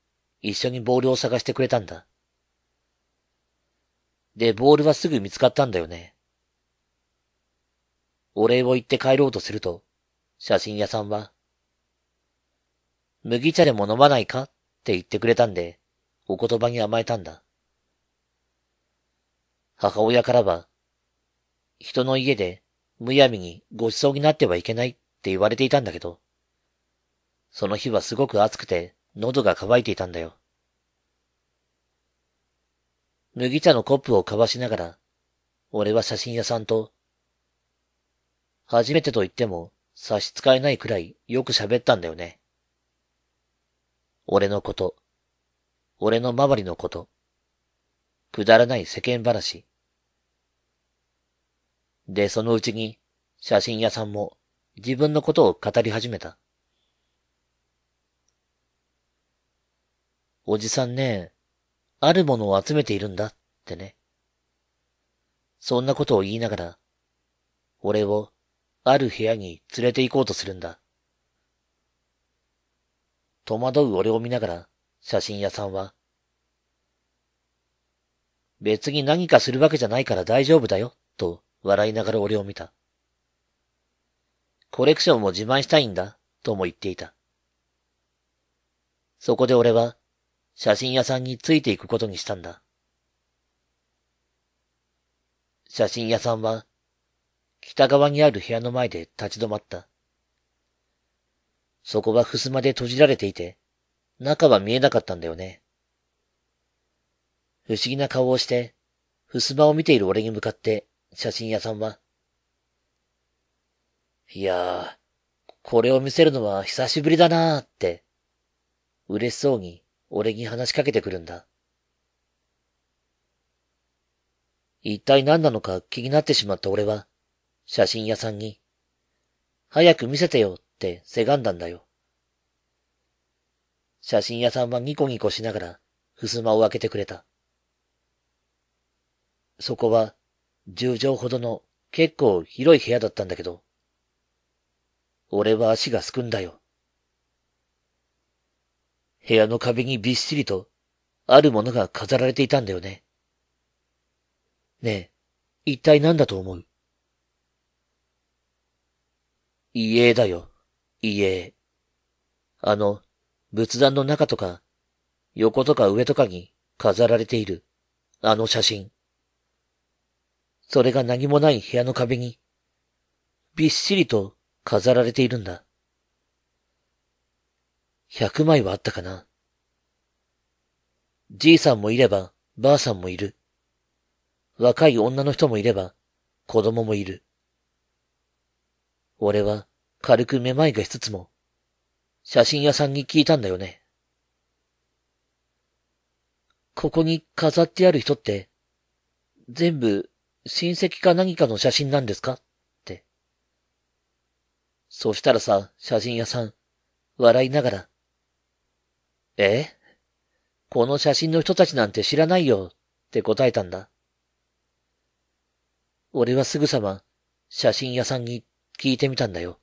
一緒にボールを探してくれたんだ。で、ボールはすぐ見つかったんだよね。お礼を言って帰ろうとすると、写真屋さんは、麦茶でも飲まないかって言ってくれたんで、お言葉に甘えたんだ。母親からは、人の家でむやみにご馳走になってはいけないって言われていたんだけど、その日はすごく暑くて、喉が渇いていたんだよ。麦茶のコップをかわしながら、俺は写真屋さんと、初めてと言っても差し支えないくらいよく喋ったんだよね。俺のこと、俺の周りのこと、くだらない世間話。で、そのうちに写真屋さんも自分のことを語り始めた。おじさんね、あるものを集めているんだってね。そんなことを言いながら、俺をある部屋に連れて行こうとするんだ。戸惑う俺を見ながら写真屋さんは、別に何かするわけじゃないから大丈夫だよ、と笑いながら俺を見た。コレクションも自慢したいんだ、とも言っていた。そこで俺は、写真屋さんについていくことにしたんだ。写真屋さんは、北側にある部屋の前で立ち止まった。そこは襖で閉じられていて、中は見えなかったんだよね。不思議な顔をして、襖を見ている俺に向かって写真屋さんは、いやー、これを見せるのは久しぶりだなーって、嬉しそうに俺に話しかけてくるんだ。一体何なのか気になってしまった俺は、写真屋さんに、早く見せてよってせがんだんだよ。写真屋さんはニコニコしながら、襖を開けてくれた。そこは、十畳ほどの結構広い部屋だったんだけど、俺は足がすくんだよ。部屋の壁にびっしりと、あるものが飾られていたんだよね。ねえ、一体何だと思う遺影だよ、遺影。あの、仏壇の中とか、横とか上とかに飾られている、あの写真。それが何もない部屋の壁に、びっしりと飾られているんだ。100枚はあったかな。じいさんもいれば、ばあさんもいる。若い女の人もいれば、子供もいる。俺は軽くめまいがしつつも、写真屋さんに聞いたんだよね。ここに飾ってある人って、全部親戚か何かの写真なんですかって。そしたらさ、写真屋さん、笑いながら、えこの写真の人たちなんて知らないよって答えたんだ。俺はすぐさま写真屋さんに聞いてみたんだよ。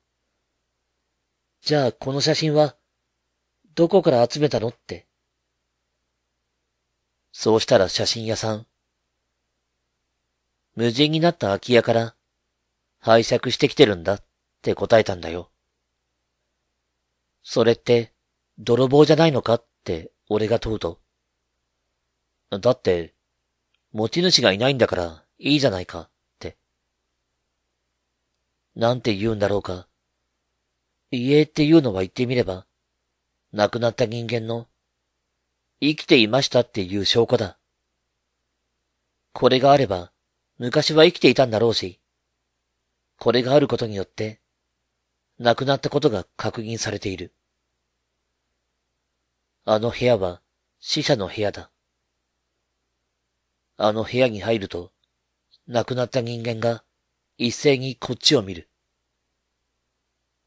じゃあこの写真はどこから集めたのって。そうしたら写真屋さん。無人になった空き家から拝借してきてるんだって答えたんだよ。それって泥棒じゃないのかって俺が問うと。だって、持ち主がいないんだからいいじゃないかって。なんて言うんだろうか。家っていうのは言ってみれば、亡くなった人間の生きていましたっていう証拠だ。これがあれば、昔は生きていたんだろうし、これがあることによって、亡くなったことが確認されている。あの部屋は死者の部屋だ。あの部屋に入ると、亡くなった人間が一斉にこっちを見る。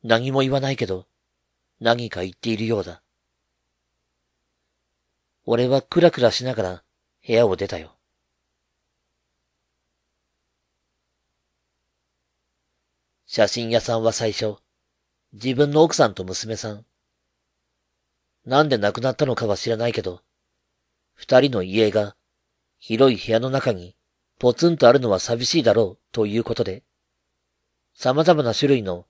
何も言わないけど、何か言っているようだ。俺はクラクラしながら部屋を出たよ。写真屋さんは最初、自分の奥さんと娘さん、なんで亡くなったのかは知らないけど、二人の遺影が、広い部屋の中に、ポツンとあるのは寂しいだろう、ということで、様々な種類の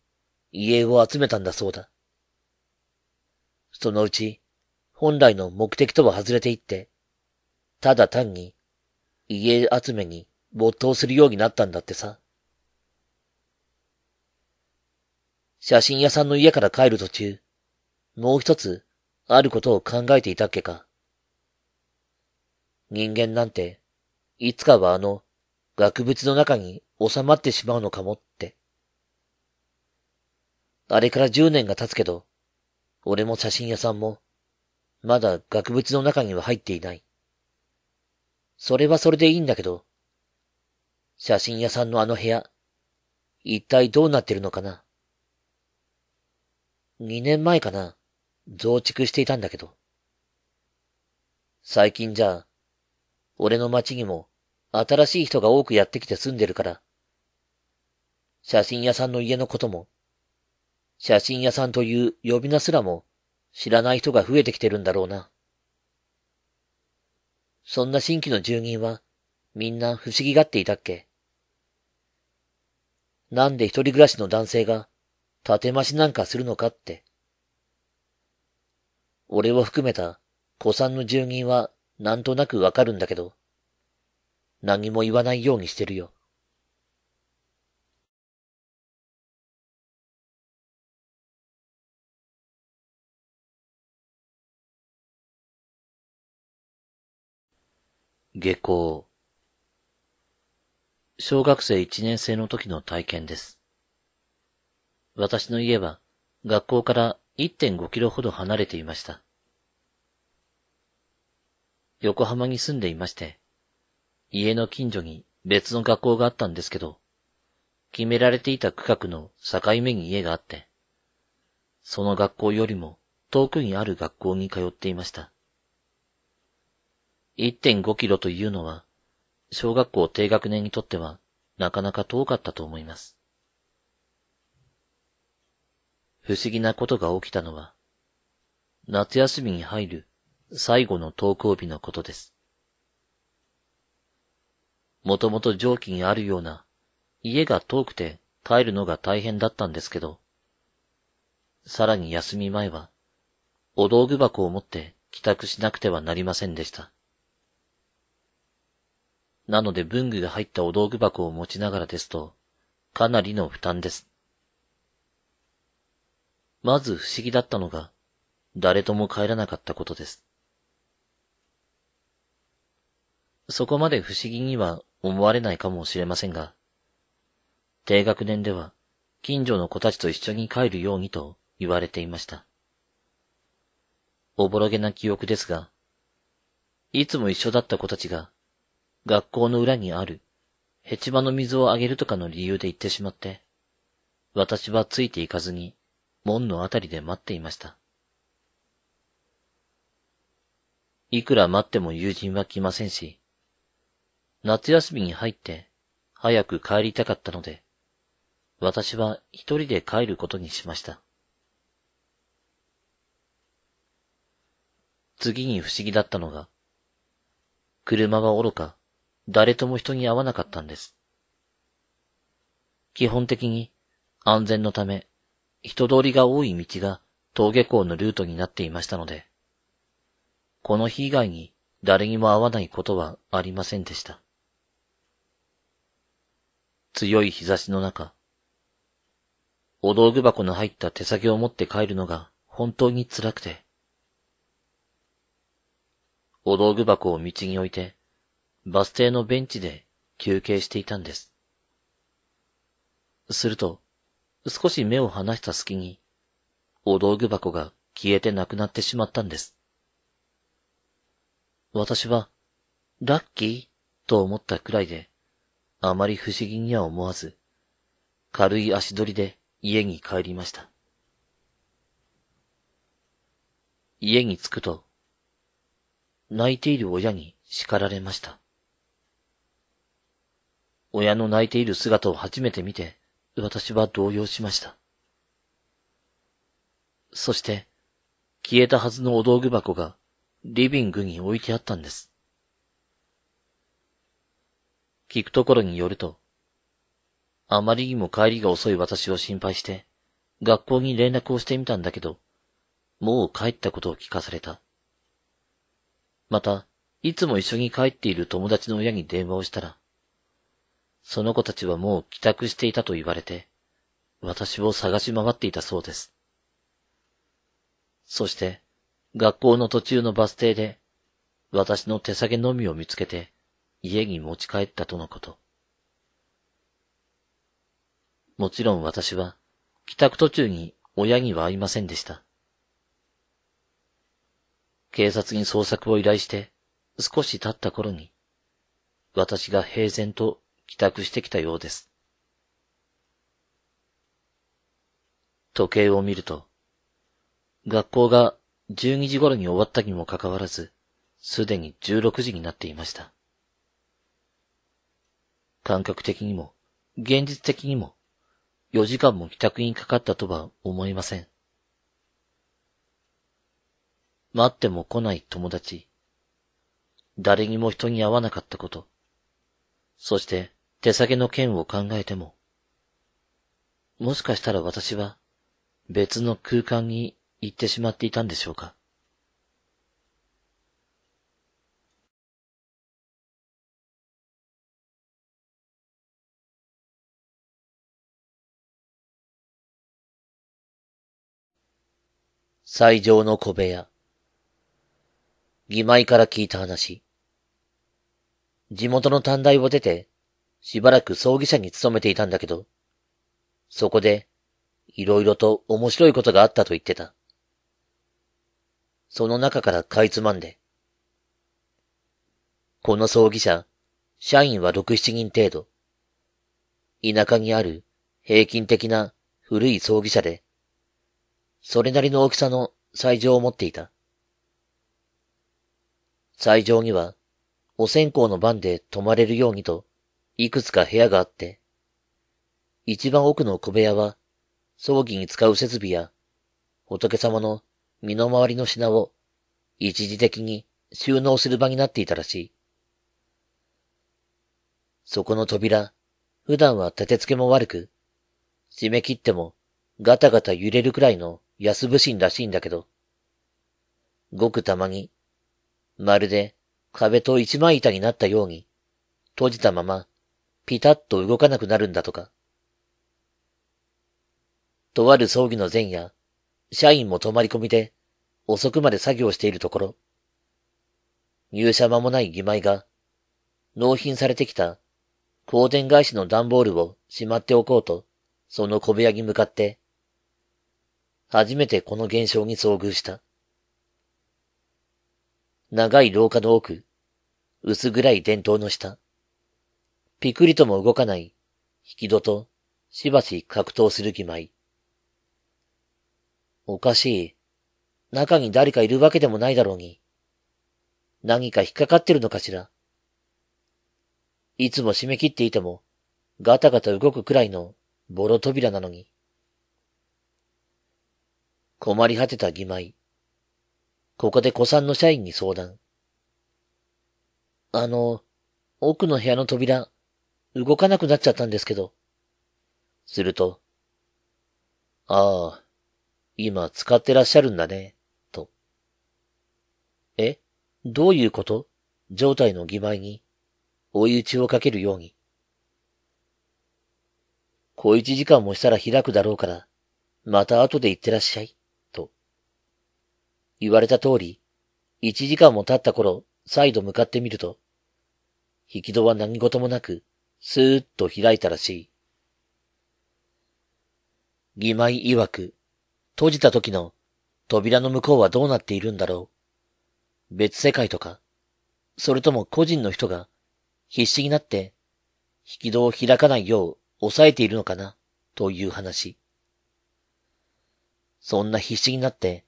遺影を集めたんだそうだ。そのうち、本来の目的とは外れていって、ただ単に、遺影集めに没頭するようになったんだってさ。写真屋さんの家から帰る途中、もう一つあることを考えていたっけか。人間なんて、いつかはあの、額縁の中に収まってしまうのかもって。あれから10年が経つけど、俺も写真屋さんも、まだ額縁の中には入っていない。それはそれでいいんだけど、写真屋さんのあの部屋、一体どうなってるのかな。2年前かな。増築していたんだけど。最近じゃあ、俺の町にも新しい人が多くやってきて住んでるから、写真屋さんの家のことも、写真屋さんという呼び名すらも知らない人が増えてきてるんだろうな。そんな新規の住人はみんな不思議がっていたっけなんで一人暮らしの男性が建て増しなんかするのかって。俺を含めた、古参の住人は、なんとなくわかるんだけど、何も言わないようにしてるよ。下校。小学生一年生の時の体験です。私の家は学校から1.5キロほど離れていました。横浜に住んでいまして、家の近所に別の学校があったんですけど、決められていた区画の境目に家があって、その学校よりも遠くにある学校に通っていました。1.5キロというのは、小学校低学年にとってはなかなか遠かったと思います。不思議なことが起きたのは、夏休みに入る最後の登校日のことです。もともと蒸気にあるような家が遠くて帰るのが大変だったんですけど、さらに休み前はお道具箱を持って帰宅しなくてはなりませんでした。なので文具が入ったお道具箱を持ちながらですと、かなりの負担です。まず不思議だったのが、誰とも帰らなかったことです。そこまで不思議には思われないかもしれませんが、低学年では近所の子たちと一緒に帰るようにと言われていました。おぼろげな記憶ですが、いつも一緒だった子たちが、学校の裏にある、ヘチマの水をあげるとかの理由で行ってしまって、私はついていかずに、門のあたりで待っていました。いくら待っても友人は来ませんし、夏休みに入って早く帰りたかったので、私は一人で帰ることにしました。次に不思議だったのが、車は愚か、誰とも人に会わなかったんです。基本的に安全のため人通りが多い道が峠港のルートになっていましたので、この日以外に誰にも会わないことはありませんでした。強い日差しの中、お道具箱の入った手先を持って帰るのが本当に辛くて、お道具箱を道に置いて、バス停のベンチで休憩していたんです。すると、少し目を離した隙に、お道具箱が消えてなくなってしまったんです。私は、ラッキーと思ったくらいで、あまり不思議には思わず、軽い足取りで家に帰りました。家に着くと、泣いている親に叱られました。親の泣いている姿を初めて見て、私は動揺しました。そして、消えたはずのお道具箱がリビングに置いてあったんです。聞くところによると、あまりにも帰りが遅い私を心配して、学校に連絡をしてみたんだけど、もう帰ったことを聞かされた。また、いつも一緒に帰っている友達の親に電話をしたら、その子たちはもう帰宅していたと言われて、私を探し回っていたそうです。そして、学校の途中のバス停で、私の手提げのみを見つけて、家に持ち帰ったとのこと。もちろん私は、帰宅途中に親には会いませんでした。警察に捜索を依頼して、少し経った頃に、私が平然と帰宅してきたようです。時計を見ると、学校が12時頃に終わったにもかかわらず、すでに16時になっていました。感覚的にも、現実的にも、4時間も帰宅にかかったとは思いません。待っても来ない友達、誰にも人に会わなかったこと、そして、手下げの件を考えても、もしかしたら私は別の空間に行ってしまっていたんでしょうか。最上の小部屋。義妹から聞いた話。地元の短大を出て、しばらく葬儀社に勤めていたんだけど、そこで、いろいろと面白いことがあったと言ってた。その中からかいつまんで。この葬儀社、社員は6、7人程度。田舎にある平均的な古い葬儀社で、それなりの大きさの斎場を持っていた。斎場には、お線香の番で泊まれるようにと、いくつか部屋があって、一番奥の小部屋は、葬儀に使う設備や、仏様の身の回りの品を一時的に収納する場になっていたらしい。そこの扉、普段は立て付けも悪く、締め切ってもガタガタ揺れるくらいの安不信らしいんだけど、ごくたまに、まるで壁と一枚板になったように、閉じたままピタッと動かなくなるんだとか。とある葬儀の前夜、社員も泊まり込みで、遅くまで作業しているところ、入社間もない義妹が、納品されてきた、光電返しの段ボールをしまっておこうと、その小部屋に向かって、初めてこの現象に遭遇した。長い廊下の奥、薄暗い電灯の下。ピクリとも動かない、引き戸としばし格闘する気舞。おかしい。中に誰かいるわけでもないだろうに。何か引っかかってるのかしら。いつも締め切っていても、ガタガタ動くくらいのボロ扉なのに。困り果てた義妹。ここで古参の社員に相談。あの、奥の部屋の扉、動かなくなっちゃったんですけど。すると、ああ、今使ってらっしゃるんだね、と。えどういうこと状態の義前に、追い打ちをかけるように。小一時間もしたら開くだろうから、また後で行ってらっしゃい、と。言われた通り、一時間も経った頃、再度向かってみると、引き戸は何事もなく、スーッと開いたらしい。義枚曰く、閉じた時の扉の向こうはどうなっているんだろう。別世界とか、それとも個人の人が必死になって引き戸を開かないよう抑えているのかな、という話。そんな必死になって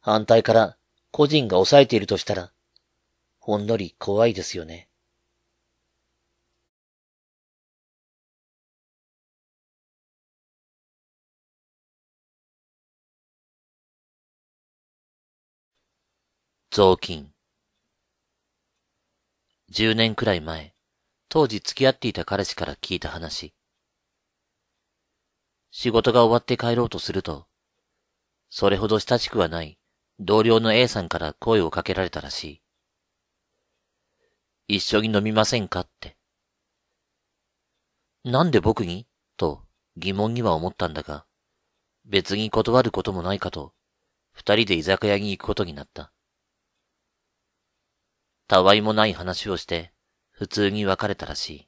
反対から個人が抑えているとしたら、ほんのり怖いですよね。雑巾。十年くらい前、当時付き合っていた彼氏から聞いた話。仕事が終わって帰ろうとすると、それほど親しくはない同僚の A さんから声をかけられたらしい。一緒に飲みませんかって。なんで僕にと疑問には思ったんだが、別に断ることもないかと、二人で居酒屋に行くことになった。たわいもない話をして、普通に別れたらし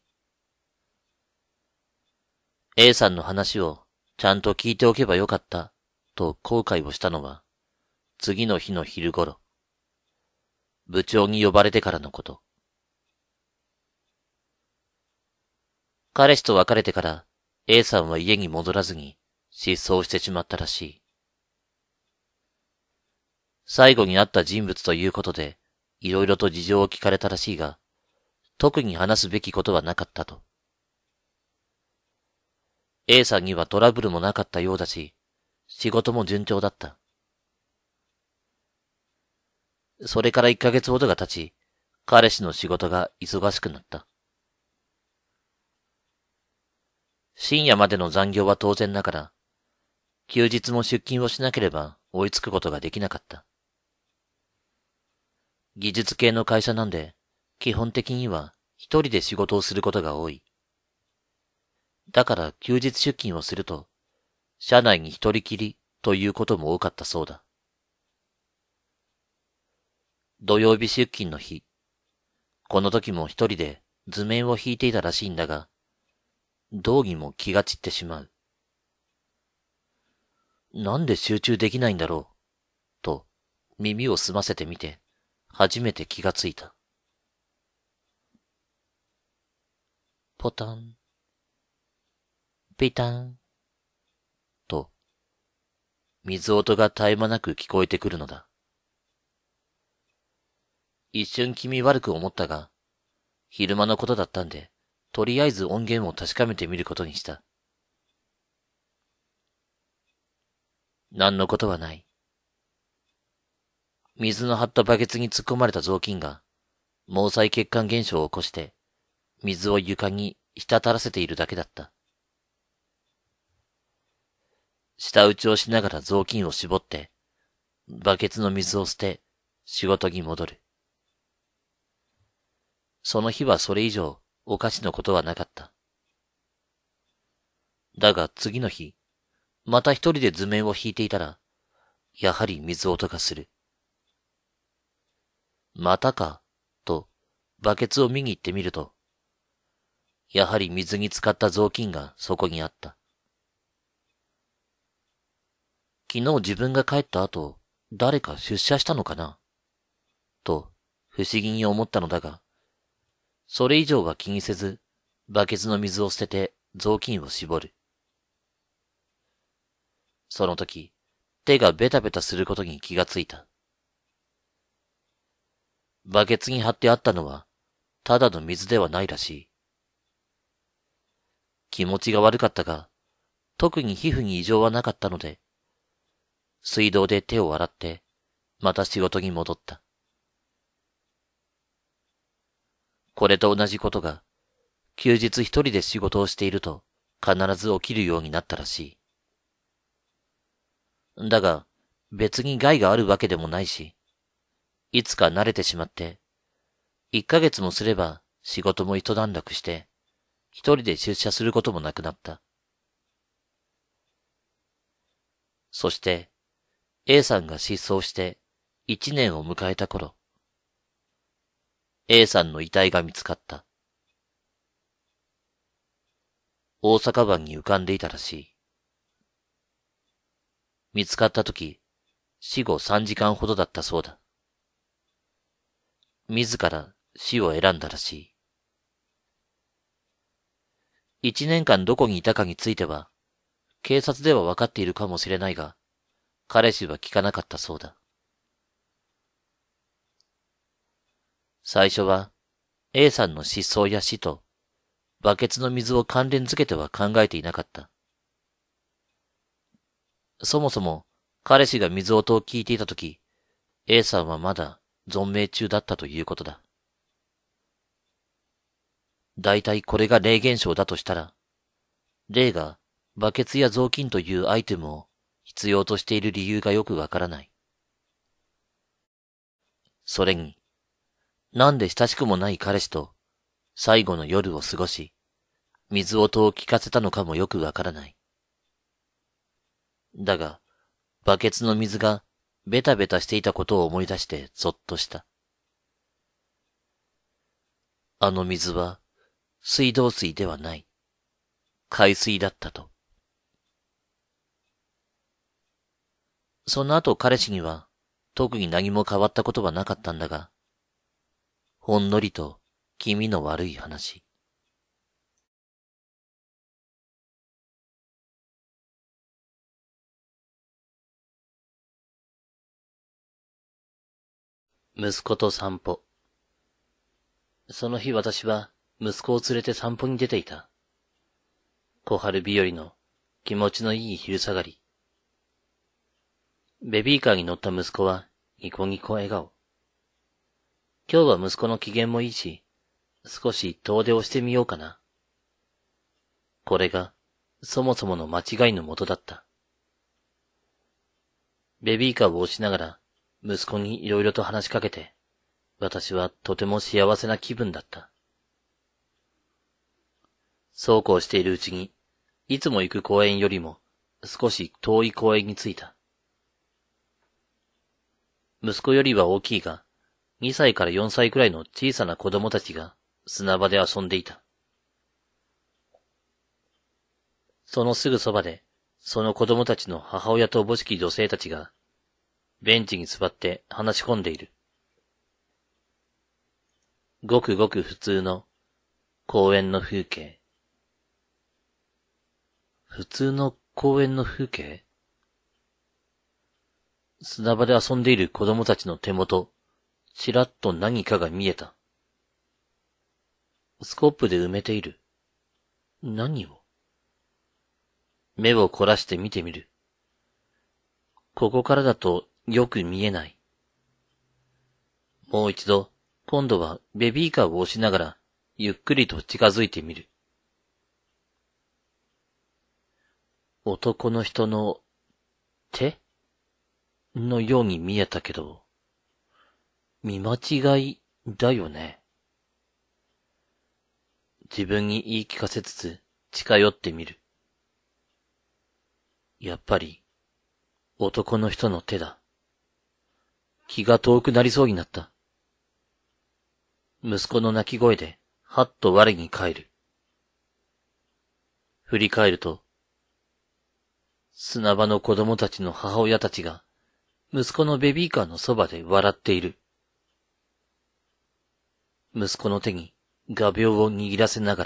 い。A さんの話をちゃんと聞いておけばよかった、と後悔をしたのは、次の日の昼頃。部長に呼ばれてからのこと。彼氏と別れてから A さんは家に戻らずに失踪してしまったらしい。最後に会った人物ということでいろいろと事情を聞かれたらしいが、特に話すべきことはなかったと。A さんにはトラブルもなかったようだし、仕事も順調だった。それから1ヶ月ほどが経ち、彼氏の仕事が忙しくなった。深夜までの残業は当然ながら、休日も出勤をしなければ追いつくことができなかった。技術系の会社なんで、基本的には一人で仕事をすることが多い。だから休日出勤をすると、社内に一人きりということも多かったそうだ。土曜日出勤の日、この時も一人で図面を引いていたらしいんだが、道義も気が散ってしまう。なんで集中できないんだろう、と耳を澄ませてみて、初めて気がついた。ポタン、ピタン、と、水音が絶え間なく聞こえてくるのだ。一瞬気味悪く思ったが、昼間のことだったんで、とりあえず音源を確かめてみることにした。何のことはない。水の張ったバケツに突っ込まれた雑巾が、毛細血管現象を起こして、水を床に滴らせているだけだった。舌打ちをしながら雑巾を絞って、バケツの水を捨て、仕事に戻る。その日はそれ以上、お菓子のことはなかった。だが次の日、また一人で図面を引いていたら、やはり水音がする。またか、と、バケツを見に行ってみると、やはり水に浸かった雑巾がそこにあった。昨日自分が帰った後、誰か出社したのかなと、不思議に思ったのだが、それ以上は気にせず、バケツの水を捨てて雑巾を絞る。その時、手がベタベタすることに気がついた。バケツに貼ってあったのは、ただの水ではないらしい。気持ちが悪かったが、特に皮膚に異常はなかったので、水道で手を洗って、また仕事に戻った。これと同じことが、休日一人で仕事をしていると必ず起きるようになったらしい。だが、別に害があるわけでもないし、いつか慣れてしまって、一ヶ月もすれば仕事も一段落して、一人で出社することもなくなった。そして、A さんが失踪して一年を迎えた頃、A さんの遺体が見つかった。大阪湾に浮かんでいたらしい。見つかった時、死後3時間ほどだったそうだ。自ら死を選んだらしい。一年間どこにいたかについては、警察では分かっているかもしれないが、彼氏は聞かなかったそうだ。最初は A さんの失踪や死と、バケツの水を関連づけては考えていなかった。そもそも彼氏が水音を聞いていたとき、A さんはまだ存命中だったということだ。大体これが霊現象だとしたら、霊がバケツや雑巾というアイテムを必要としている理由がよくわからない。それに、なんで親しくもない彼氏と最後の夜を過ごし、水音を聞かせたのかもよくわからない。だが、バケツの水がベタベタしていたことを思い出してゾッとした。あの水は水道水ではない。海水だったと。その後彼氏には特に何も変わったことはなかったんだが、ほんのりと気味の悪い話。息子と散歩。その日私は息子を連れて散歩に出ていた。小春日和の気持ちのいい昼下がり。ベビーカーに乗った息子はニコニコ笑顔。今日は息子の機嫌もいいし、少し遠出をしてみようかな。これがそもそもの間違いのもとだった。ベビーカーを押しながら息子に色々と話しかけて、私はとても幸せな気分だった。そうこうしているうちに、いつも行く公園よりも少し遠い公園に着いた。息子よりは大きいが、2歳から4歳くらいの小さな子供たちが砂場で遊んでいた。そのすぐそばで、その子供たちの母親とおぼしき女性たちがベンチに座って話し込んでいる。ごくごく普通の公園の風景。普通の公園の風景砂場で遊んでいる子供たちの手元、ちらっと何かが見えた。スコップで埋めている。何を目を凝らして見てみる。ここからだとよく見えない。もう一度、今度はベビーカーを押しながら、ゆっくりと近づいてみる。男の人の手のように見えたけど、見間違いだよね。自分に言い聞かせつつ近寄ってみる。やっぱり男の人の手だ。気が遠くなりそうになった。息子の泣き声で、はっと我に帰る。振り返ると、砂場の子供たちの母親たちが、息子のベビーカーのそばで笑っている。息子の手に画鋲を握らせなが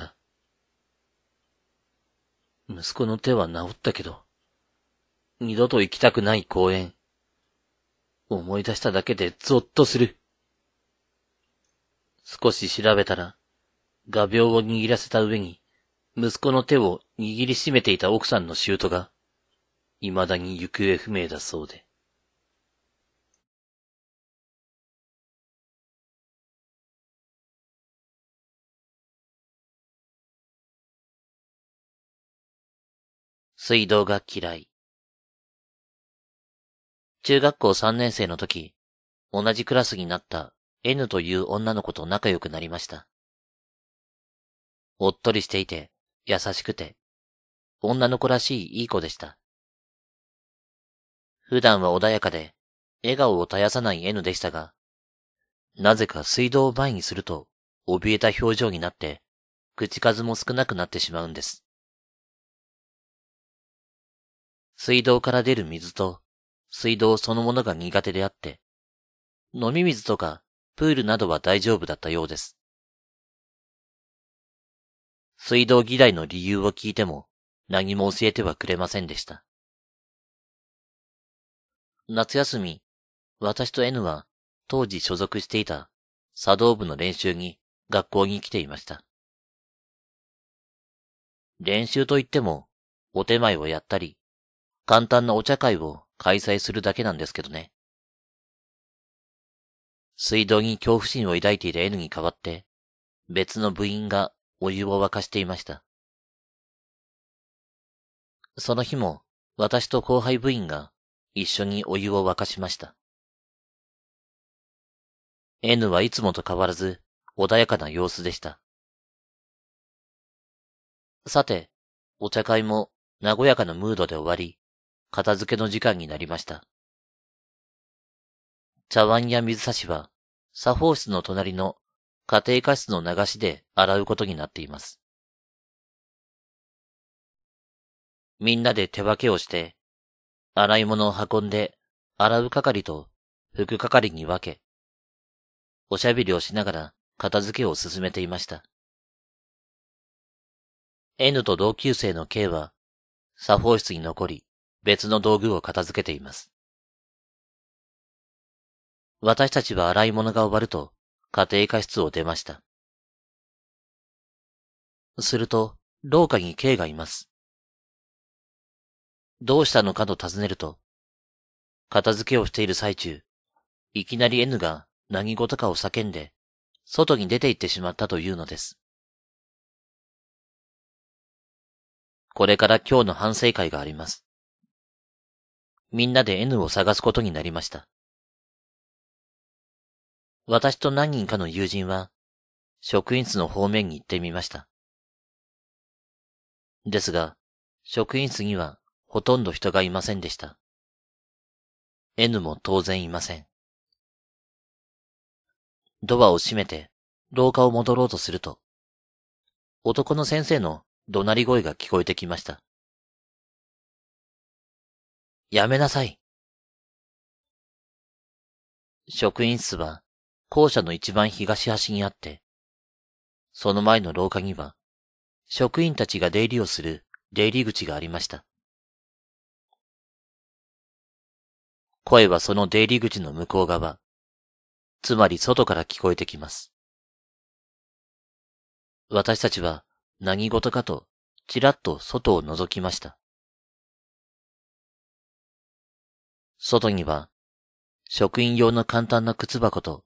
ら、息子の手は治ったけど、二度と行きたくない公園。思い出しただけでゾッとする。少し調べたら、画鋲を握らせた上に、息子の手を握りしめていた奥さんのシュートが、未だに行方不明だそうで。水道が嫌い。中学校3年生の時、同じクラスになった N という女の子と仲良くなりました。おっとりしていて、優しくて、女の子らしいいい子でした。普段は穏やかで、笑顔を絶やさない N でしたが、なぜか水道を前にすると、怯えた表情になって、口数も少なくなってしまうんです。水道から出る水と、水道そのものが苦手であって、飲み水とかプールなどは大丈夫だったようです。水道嫌いの理由を聞いても何も教えてはくれませんでした。夏休み、私と N は当時所属していた茶道部の練習に学校に来ていました。練習といっても、お手前をやったり、簡単なお茶会を開催するだけなんですけどね。水道に恐怖心を抱いていた N に代わって、別の部員がお湯を沸かしていました。その日も、私と後輩部員が一緒にお湯を沸かしました。N はいつもと変わらず穏やかな様子でした。さて、お茶会も和やかなムードで終わり、片付けの時間になりました。茶碗や水差しは、作法室の隣の家庭科室の流しで洗うことになっています。みんなで手分けをして、洗い物を運んで、洗う係と拭く係に分け、おしゃべりをしながら片付けを進めていました。N と同級生の K は、作法室に残り、別の道具を片付けています。私たちは洗い物が終わると、家庭科室を出ました。すると、廊下に K がいます。どうしたのかと尋ねると、片付けをしている最中、いきなり N が何事かを叫んで、外に出て行ってしまったというのです。これから今日の反省会があります。みんなで N を探すことになりました。私と何人かの友人は、職員室の方面に行ってみました。ですが、職員室にはほとんど人がいませんでした。N も当然いません。ドアを閉めて、廊下を戻ろうとすると、男の先生の怒鳴り声が聞こえてきました。やめなさい。職員室は校舎の一番東端にあって、その前の廊下には職員たちが出入りをする出入り口がありました。声はその出入り口の向こう側、つまり外から聞こえてきます。私たちは何事かとちらっと外を覗きました。外には、職員用の簡単な靴箱と、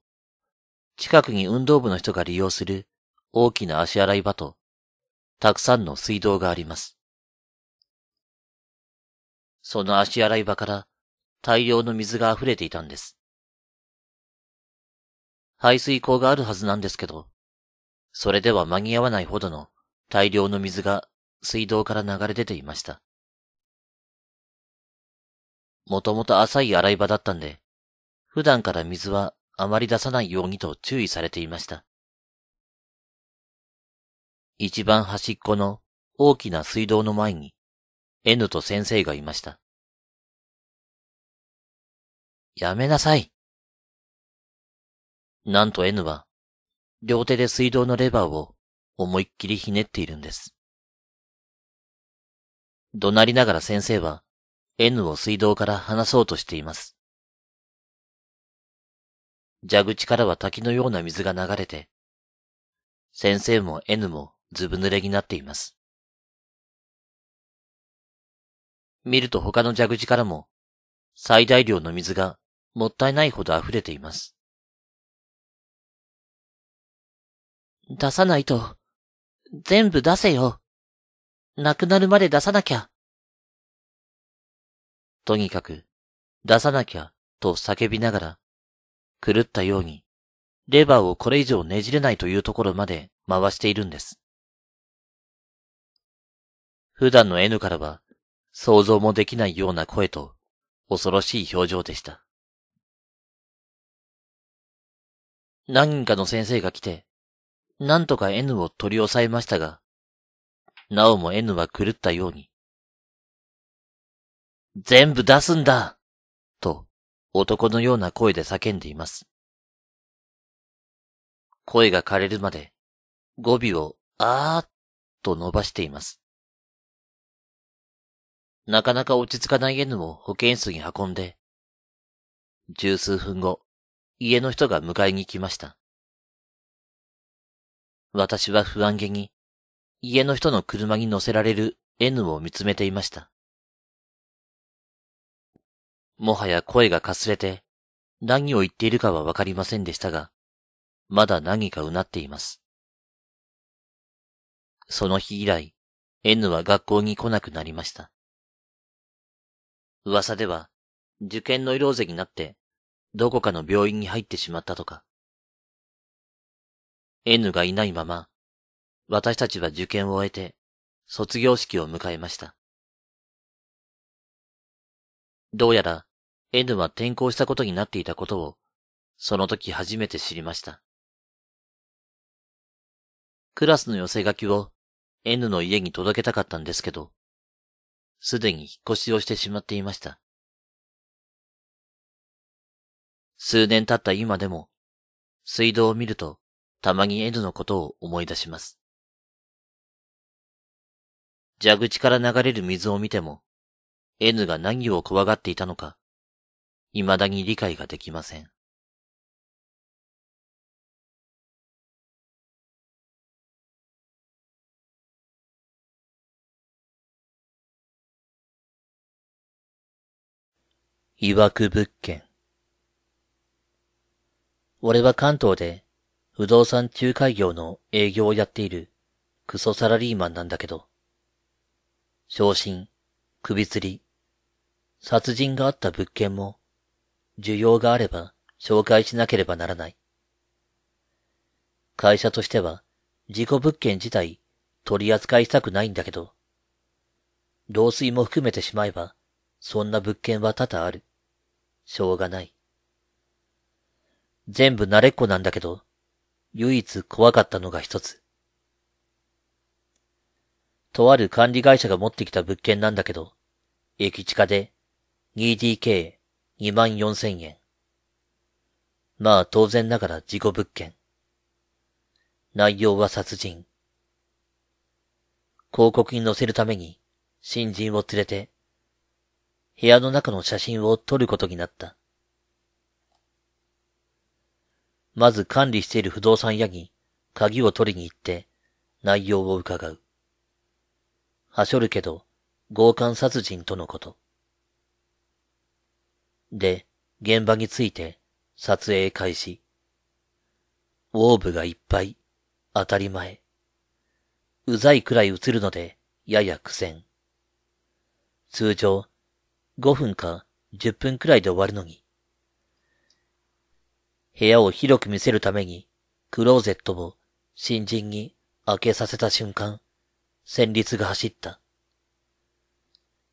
近くに運動部の人が利用する大きな足洗い場と、たくさんの水道があります。その足洗い場から大量の水が溢れていたんです。排水口があるはずなんですけど、それでは間に合わないほどの大量の水が水道から流れ出ていました。もともと浅い洗い場だったんで、普段から水はあまり出さないようにと注意されていました。一番端っこの大きな水道の前に N と先生がいました。やめなさい。なんと N は両手で水道のレバーを思いっきりひねっているんです。怒鳴りながら先生は N を水道から離そうとしています。蛇口からは滝のような水が流れて、先生も N もずぶ濡れになっています。見ると他の蛇口からも最大量の水がもったいないほど溢れています。出さないと、全部出せよ。なくなるまで出さなきゃ。とにかく、出さなきゃ、と叫びながら、狂ったように、レバーをこれ以上ねじれないというところまで回しているんです。普段の N からは、想像もできないような声と、恐ろしい表情でした。何人かの先生が来て、なんとか N を取り押さえましたが、なおも N は狂ったように、全部出すんだと、男のような声で叫んでいます。声が枯れるまで、語尾をあーっと伸ばしています。なかなか落ち着かない N を保健室に運んで、十数分後、家の人が迎えに来ました。私は不安げに、家の人の車に乗せられる N を見つめていました。もはや声がかすれて、何を言っているかはわかりませんでしたが、まだ何かうなっています。その日以来、N は学校に来なくなりました。噂では、受験の色ぜになって、どこかの病院に入ってしまったとか。N がいないまま、私たちは受験を終えて、卒業式を迎えました。どうやら N は転校したことになっていたことを、その時初めて知りました。クラスの寄せ書きを N の家に届けたかったんですけど、すでに引っ越しをしてしまっていました。数年経った今でも、水道を見ると、たまに N のことを思い出します。蛇口から流れる水を見ても、N が何を怖がっていたのか、未だに理解ができません。曰く物件。俺は関東で不動産仲介業の営業をやっているクソサラリーマンなんだけど、昇進、首吊り、殺人があった物件も、需要があれば紹介しなければならない。会社としては、事故物件自体取り扱いしたくないんだけど、漏水も含めてしまえば、そんな物件は多々ある。しょうがない。全部慣れっこなんだけど、唯一怖かったのが一つ。とある管理会社が持ってきた物件なんだけど、駅地下で 2DK、2 4 0 0 0円。まあ当然ながら事故物件。内容は殺人。広告に載せるために、新人を連れて、部屋の中の写真を撮ることになった。まず管理している不動産屋に鍵を取りに行って内容を伺う。はしょるけど、強姦殺人とのこと。で、現場について撮影開始。ウォーブがいっぱい。当たり前。うざいくらい映るので、やや苦戦。通常、5分か10分くらいで終わるのに。部屋を広く見せるために、クローゼットを新人に開けさせた瞬間、旋律が走った。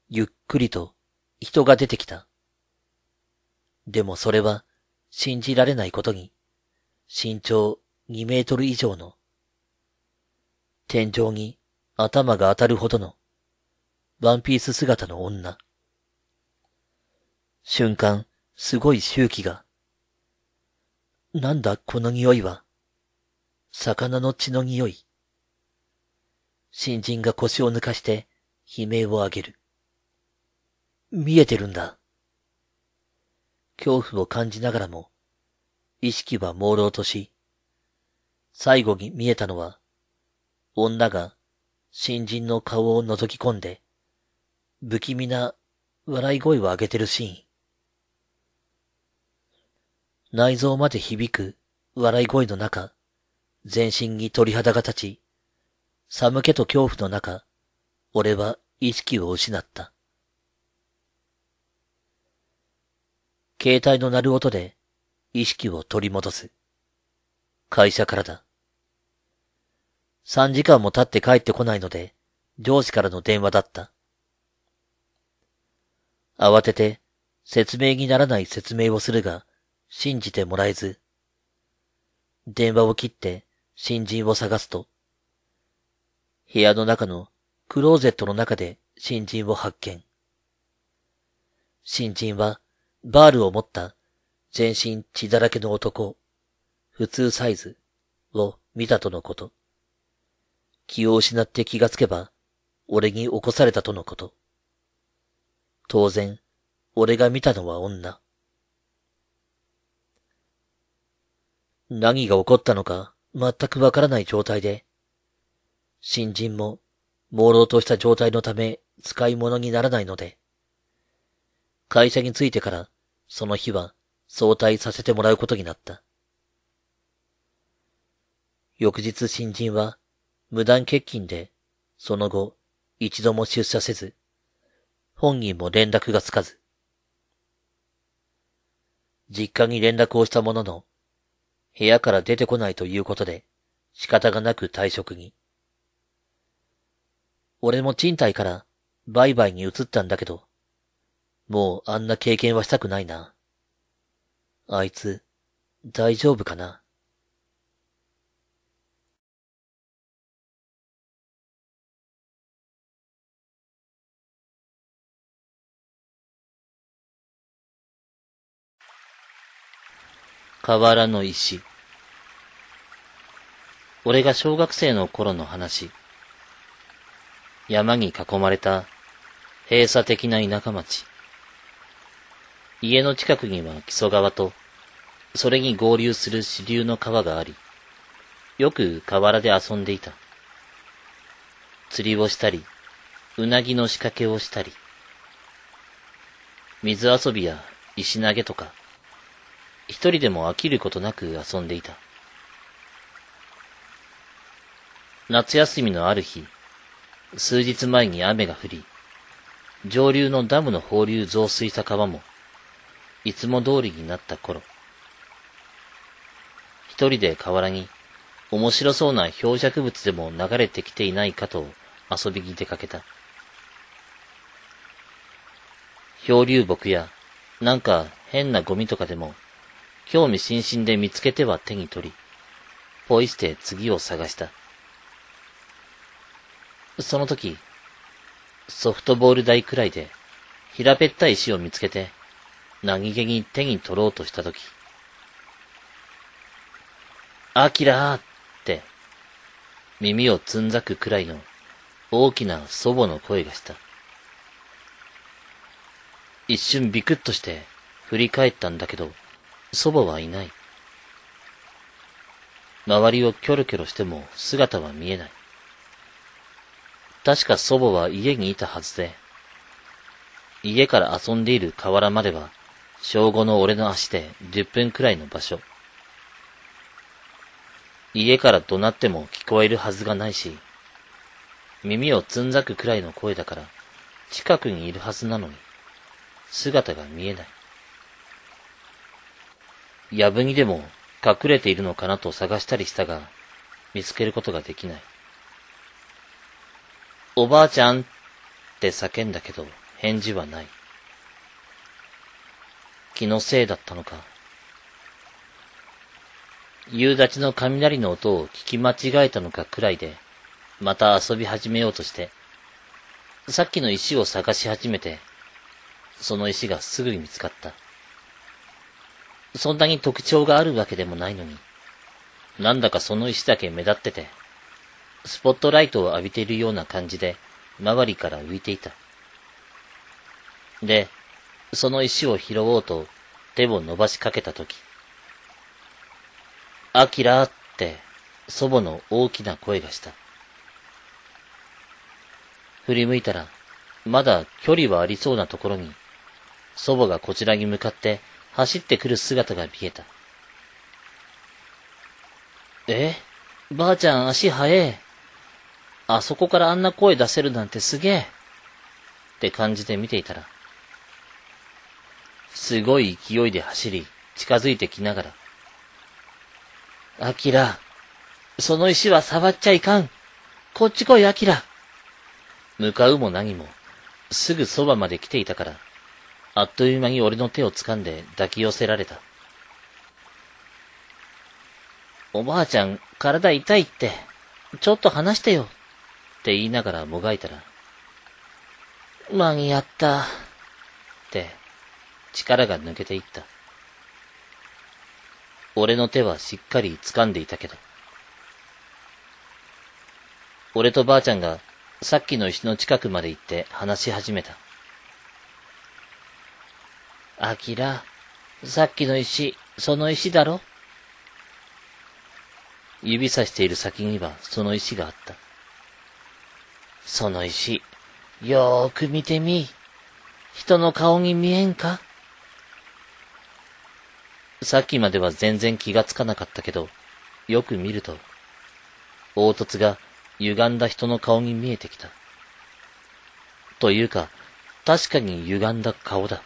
ゆっくりと人が出てきた。でもそれは信じられないことに、身長2メートル以上の、天井に頭が当たるほどの、ワンピース姿の女。瞬間、すごい周期が。なんだこの匂いは。魚の血の匂い。新人が腰を抜かして悲鳴を上げる。見えてるんだ。恐怖を感じながらも、意識は朦朧とし、最後に見えたのは、女が新人の顔を覗き込んで、不気味な笑い声を上げてるシーン。内臓まで響く笑い声の中、全身に鳥肌が立ち、寒気と恐怖の中、俺は意識を失った。携帯の鳴る音で意識を取り戻す。会社からだ。3時間も経って帰ってこないので、上司からの電話だった。慌てて説明にならない説明をするが、信じてもらえず、電話を切って新人を探すと、部屋の中のクローゼットの中で新人を発見。新人はバールを持った全身血だらけの男、普通サイズを見たとのこと。気を失って気がつけば、俺に起こされたとのこと。当然、俺が見たのは女。何が起こったのか全くわからない状態で、新人も朦朧とした状態のため使い物にならないので、会社に着いてからその日は早退させてもらうことになった。翌日新人は無断欠勤で、その後一度も出社せず、本人も連絡がつかず。実家に連絡をしたものの、部屋から出てこないということで、仕方がなく退職に。俺も賃貸から売買に移ったんだけど、もうあんな経験はしたくないな。あいつ、大丈夫かな河原の石。俺が小学生の頃の話。山に囲まれた閉鎖的な田舎町。家の近くには木曽川と、それに合流する支流の川があり、よく河原で遊んでいた。釣りをしたり、うなぎの仕掛けをしたり、水遊びや石投げとか、一人でも飽きることなく遊んでいた。夏休みのある日、数日前に雨が降り、上流のダムの放流増水した川も、いつも通りになった頃、一人で河原に面白そうな漂着物でも流れてきていないかと遊びに出かけた。漂流木やなんか変なゴミとかでも興味津々で見つけては手に取り、ポイして次を探した。その時、ソフトボール台くらいで平べったい石を見つけて、何気に手に取ろうとしたとき、アキラーって耳をつんざくくらいの大きな祖母の声がした。一瞬ビクッとして振り返ったんだけど、祖母はいない。周りをキョロキョロしても姿は見えない。確か祖母は家にいたはずで、家から遊んでいる河原までは小午の俺の足で10分くらいの場所。家から怒鳴っても聞こえるはずがないし、耳をつんざくくらいの声だから、近くにいるはずなのに、姿が見えない。やぶにでも隠れているのかなと探したりしたが、見つけることができない。おばあちゃんって叫んだけど、返事はない。気のせいだったのか。夕立の雷の音を聞き間違えたのかくらいで、また遊び始めようとして、さっきの石を探し始めて、その石がすぐに見つかった。そんなに特徴があるわけでもないのに、なんだかその石だけ目立ってて、スポットライトを浴びているような感じで、周りから浮いていた。で、その石を拾おうと手を伸ばしかけたとき、アキラって祖母の大きな声がした。振り向いたら、まだ距離はありそうなところに、祖母がこちらに向かって走ってくる姿が見えた。えばあちゃん足早え。あそこからあんな声出せるなんてすげえ。って感じで見ていたら、すごい勢いで走り、近づいてきながら。アキラ、その石は触っちゃいかん。こっち来い、アキラ。向かうも何も、すぐそばまで来ていたから、あっという間に俺の手を掴んで抱き寄せられた。おばあちゃん、体痛いって、ちょっと話してよ、って言いながらもがいたら、間に合った。力が抜けていった。俺の手はしっかり掴んでいたけど。俺とばあちゃんがさっきの石の近くまで行って話し始めた。あきら、さっきの石、その石だろ指さしている先にはその石があった。その石、よーく見てみ。人の顔に見えんかさっきまでは全然気がつかなかったけど、よく見ると、凹凸が歪んだ人の顔に見えてきた。というか、確かに歪んだ顔だ。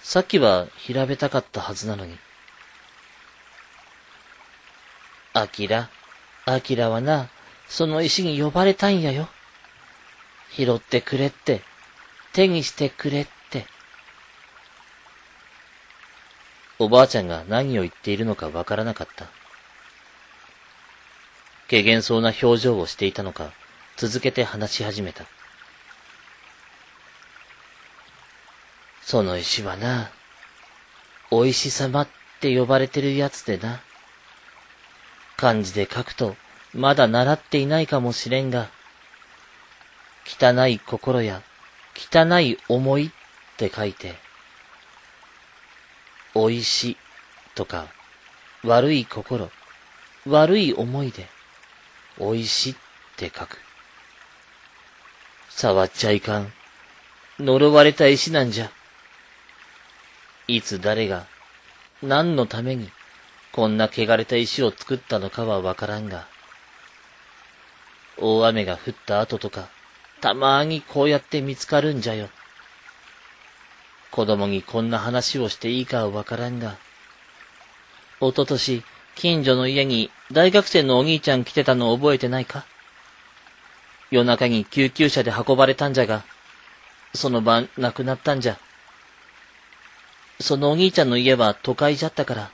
さっきは平べたかったはずなのに。アキラ、アキラはな、その石に呼ばれたんやよ。拾ってくれって、手にしてくれって。おばあちゃんが何を言っているのかわからなかった。軽減そうな表情をしていたのか、続けて話し始めた。その石はな、お石様って呼ばれてるやつでな。漢字で書くと、まだ習っていないかもしれんが、汚い心や、汚い思いって書いて、美味しいとか、悪い心、悪い思いで、美味しいって書く。触っちゃいかん。呪われた石なんじゃ。いつ誰が、何のために、こんな汚れた石を作ったのかはわからんが、大雨が降った後とか、たまーにこうやって見つかるんじゃよ。子供にこんな話をしていいかはわからんが、おととし、近所の家に大学生のお兄ちゃん来てたの覚えてないか夜中に救急車で運ばれたんじゃが、その晩亡くなったんじゃ。そのお兄ちゃんの家は都会じゃったから、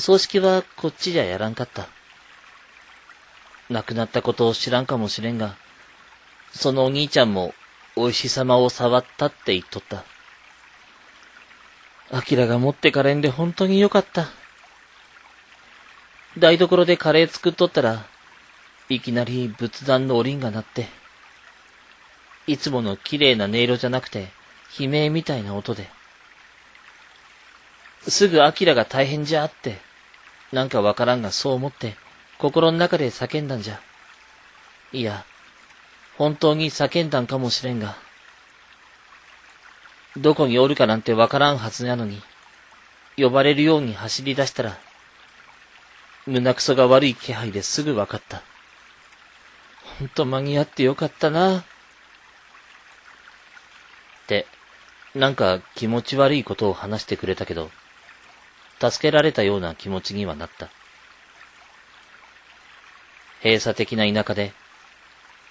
葬式はこっちじゃやらんかった。亡くなったことを知らんかもしれんが、そのお兄ちゃんもお者様を触ったって言っとった。アキラが持ってかれんで本当によかった。台所でカレー作っとったら、いきなり仏壇のおりんが鳴って、いつもの綺麗な音色じゃなくて、悲鳴みたいな音で、すぐアキラが大変じゃって、なんかわからんがそう思って、心の中で叫んだんじゃ。いや、本当に叫んだんかもしれんが、どこにおるかなんてわからんはずなのに、呼ばれるように走り出したら、胸くそが悪い気配ですぐわかった。ほんと間に合ってよかったな。って、なんか気持ち悪いことを話してくれたけど、助けられたような気持ちにはなった。閉鎖的な田舎で、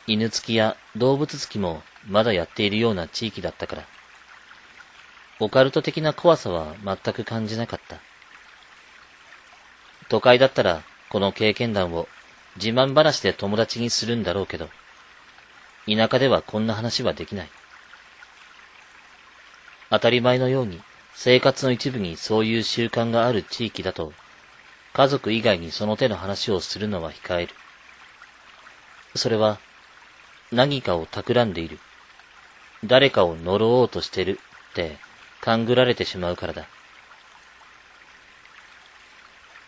犬付きや動物付きもまだやっているような地域だったから。オカルト的な怖さは全く感じなかった。都会だったら、この経験談を自慢話で友達にするんだろうけど、田舎ではこんな話はできない。当たり前のように生活の一部にそういう習慣がある地域だと、家族以外にその手の話をするのは控える。それは、何かを企んでいる。誰かを呪おうとしてるって勘ぐられてしまうからだ。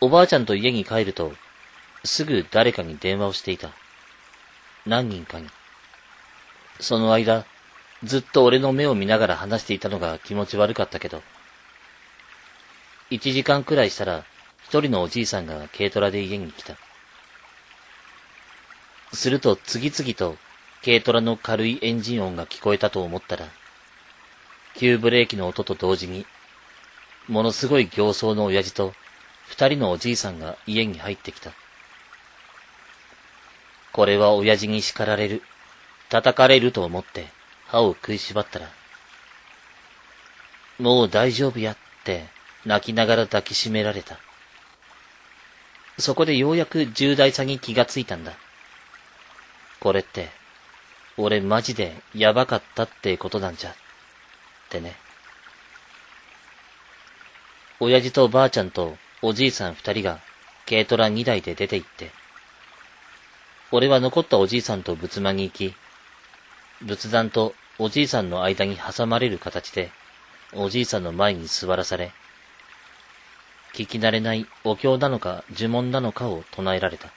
おばあちゃんと家に帰ると、すぐ誰かに電話をしていた。何人かに。その間、ずっと俺の目を見ながら話していたのが気持ち悪かったけど、一時間くらいしたら、一人のおじいさんが軽トラで家に来た。すると次々と軽トラの軽いエンジン音が聞こえたと思ったら、急ブレーキの音と同時に、ものすごい行走の親父と二人のおじいさんが家に入ってきた。これは親父に叱られる、叩かれると思って歯を食いしばったら、もう大丈夫やって泣きながら抱きしめられた。そこでようやく重大さに気がついたんだ。これって、俺マジでやばかったってことなんじゃ。ってね。親父とおばあちゃんとおじいさん二人が軽トラ二台で出て行って、俺は残ったおじいさんと仏間に行き、仏壇とおじいさんの間に挟まれる形で、おじいさんの前に座らされ、聞き慣れないお経なのか呪文なのかを唱えられた。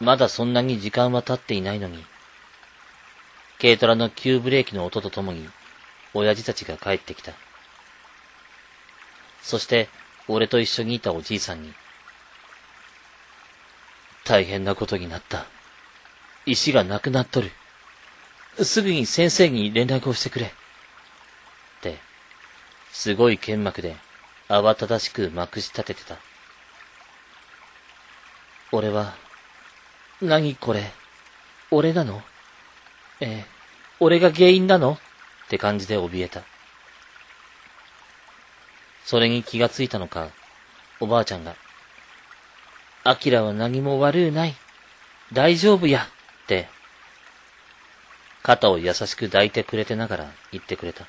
まだそんなに時間は経っていないのに、軽トラの急ブレーキの音とともに、親父たちが帰ってきた。そして、俺と一緒にいたおじいさんに、大変なことになった。石がなくなっとる。すぐに先生に連絡をしてくれ。って、すごい剣幕で慌ただしくまくし立ててた。俺は、何これ、俺なのええ。俺が原因なのって感じで怯えた。それに気がついたのか、おばあちゃんが、アキラは何も悪うない。大丈夫や。って、肩を優しく抱いてくれてながら言ってくれた。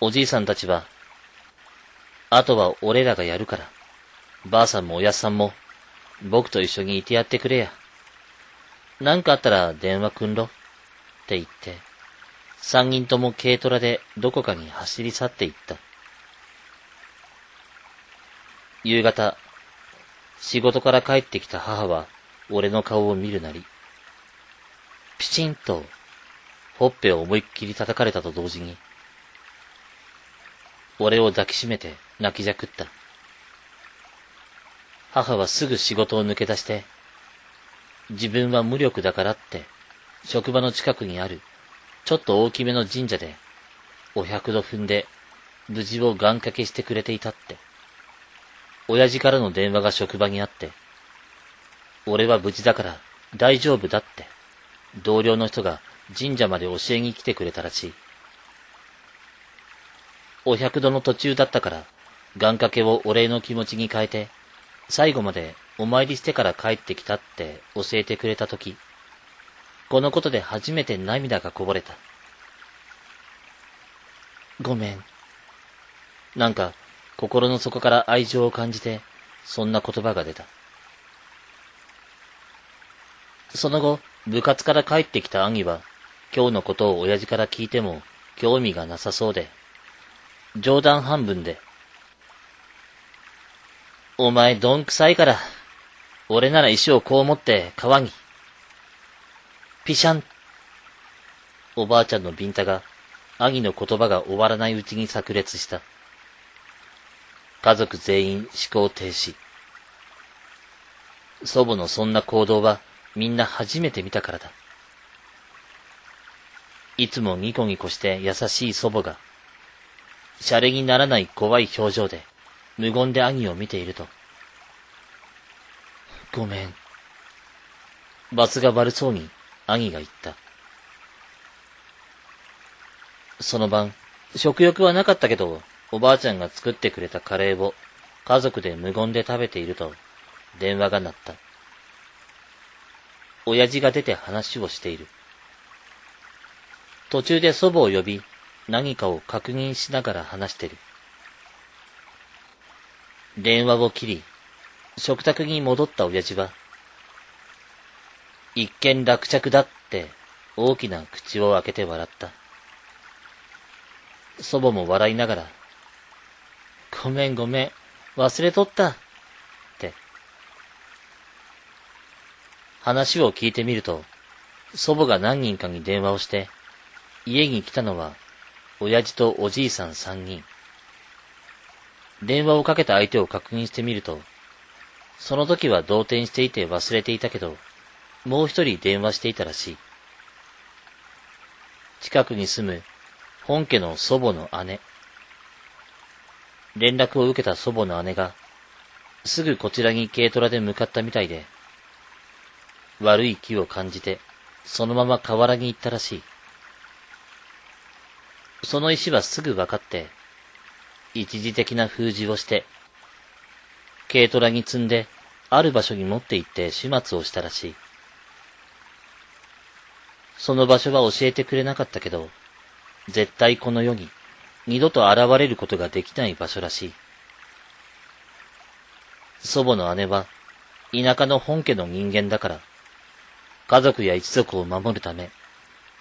おじいさんたちは、あとは俺らがやるから、ばあさんもおやっさんも、僕と一緒にいてやってくれや。何かあったら電話くんろって言って、三人とも軽トラでどこかに走り去っていった。夕方、仕事から帰ってきた母は俺の顔を見るなり、ピチンとほっぺを思いっきり叩かれたと同時に、俺を抱きしめて泣きじゃくった。母はすぐ仕事を抜け出して、自分は無力だからって、職場の近くにある、ちょっと大きめの神社で、お百度踏んで、無事を願掛けしてくれていたって。親父からの電話が職場にあって、俺は無事だから大丈夫だって、同僚の人が神社まで教えに来てくれたらしい。お百度の途中だったから、願掛けをお礼の気持ちに変えて、最後までお参りしてから帰ってきたって教えてくれたとき、このことで初めて涙がこぼれた。ごめん。なんか、心の底から愛情を感じて、そんな言葉が出た。その後、部活から帰ってきた兄は、今日のことを親父から聞いても興味がなさそうで、冗談半分で、お前どんくさいから俺なら石をこう持って川に。ピシャン。おばあちゃんのビンタが、兄の言葉が終わらないうちに炸裂した。家族全員思考停止。祖母のそんな行動はみんな初めて見たからだ。いつもニコニコして優しい祖母が、シャレにならない怖い表情で、無言で兄を見ていると、ごめん。バスが悪そうに兄が言った。その晩、食欲はなかったけど、おばあちゃんが作ってくれたカレーを家族で無言で食べていると電話が鳴った。親父が出て話をしている。途中で祖母を呼び、何かを確認しながら話してる。電話を切り、食卓に戻った親父は、一見落着だって大きな口を開けて笑った。祖母も笑いながら、ごめんごめん、忘れとった、って。話を聞いてみると、祖母が何人かに電話をして、家に来たのは、親父とおじいさん三人。電話をかけた相手を確認してみると、その時は動転していて忘れていたけど、もう一人電話していたらしい。近くに住む本家の祖母の姉。連絡を受けた祖母の姉が、すぐこちらに軽トラで向かったみたいで、悪い気を感じて、そのまま河原に行ったらしい。その石はすぐ分かって、一時的な封じをして軽トラに積んで、ある場所に持って行って始末をしたらしい。その場所は教えてくれなかったけど、絶対この世に二度と現れることができない場所らしい。祖母の姉は田舎の本家の人間だから、家族や一族を守るため、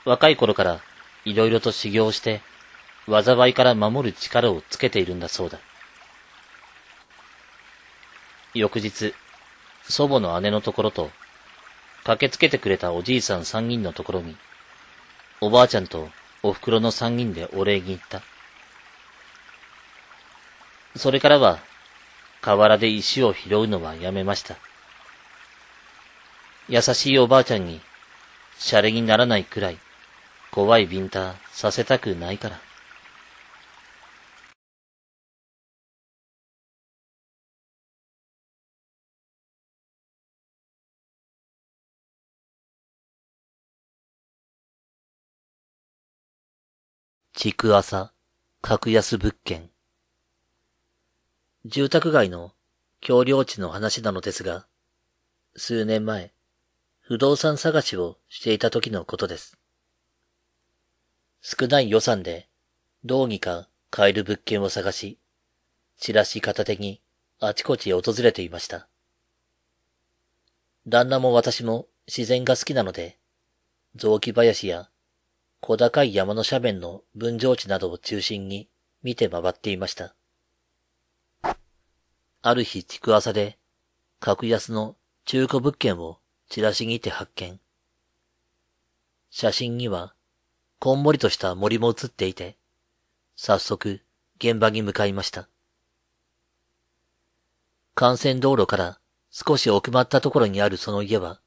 若い頃から色々と修行して、災いから守る力をつけているんだそうだ。翌日、祖母の姉のところと、駆けつけてくれたおじいさん三人のところに、おばあちゃんとお袋の三人でお礼に行った。それからは、河原で石を拾うのはやめました。優しいおばあちゃんに、シャレにならないくらい、怖いビンタさせたくないから。築浅、格安物件。住宅街の橋領地の話なのですが、数年前、不動産探しをしていた時のことです。少ない予算で、どうにか買える物件を探し、チラシ片手にあちこち訪れていました。旦那も私も自然が好きなので、雑木林や小高い山の斜面の分譲地などを中心に見て回っていました。ある日、築浅で、格安の中古物件をチラシにて発見。写真には、こんもりとした森も写っていて、早速、現場に向かいました。幹線道路から少し奥まったところにあるその家は、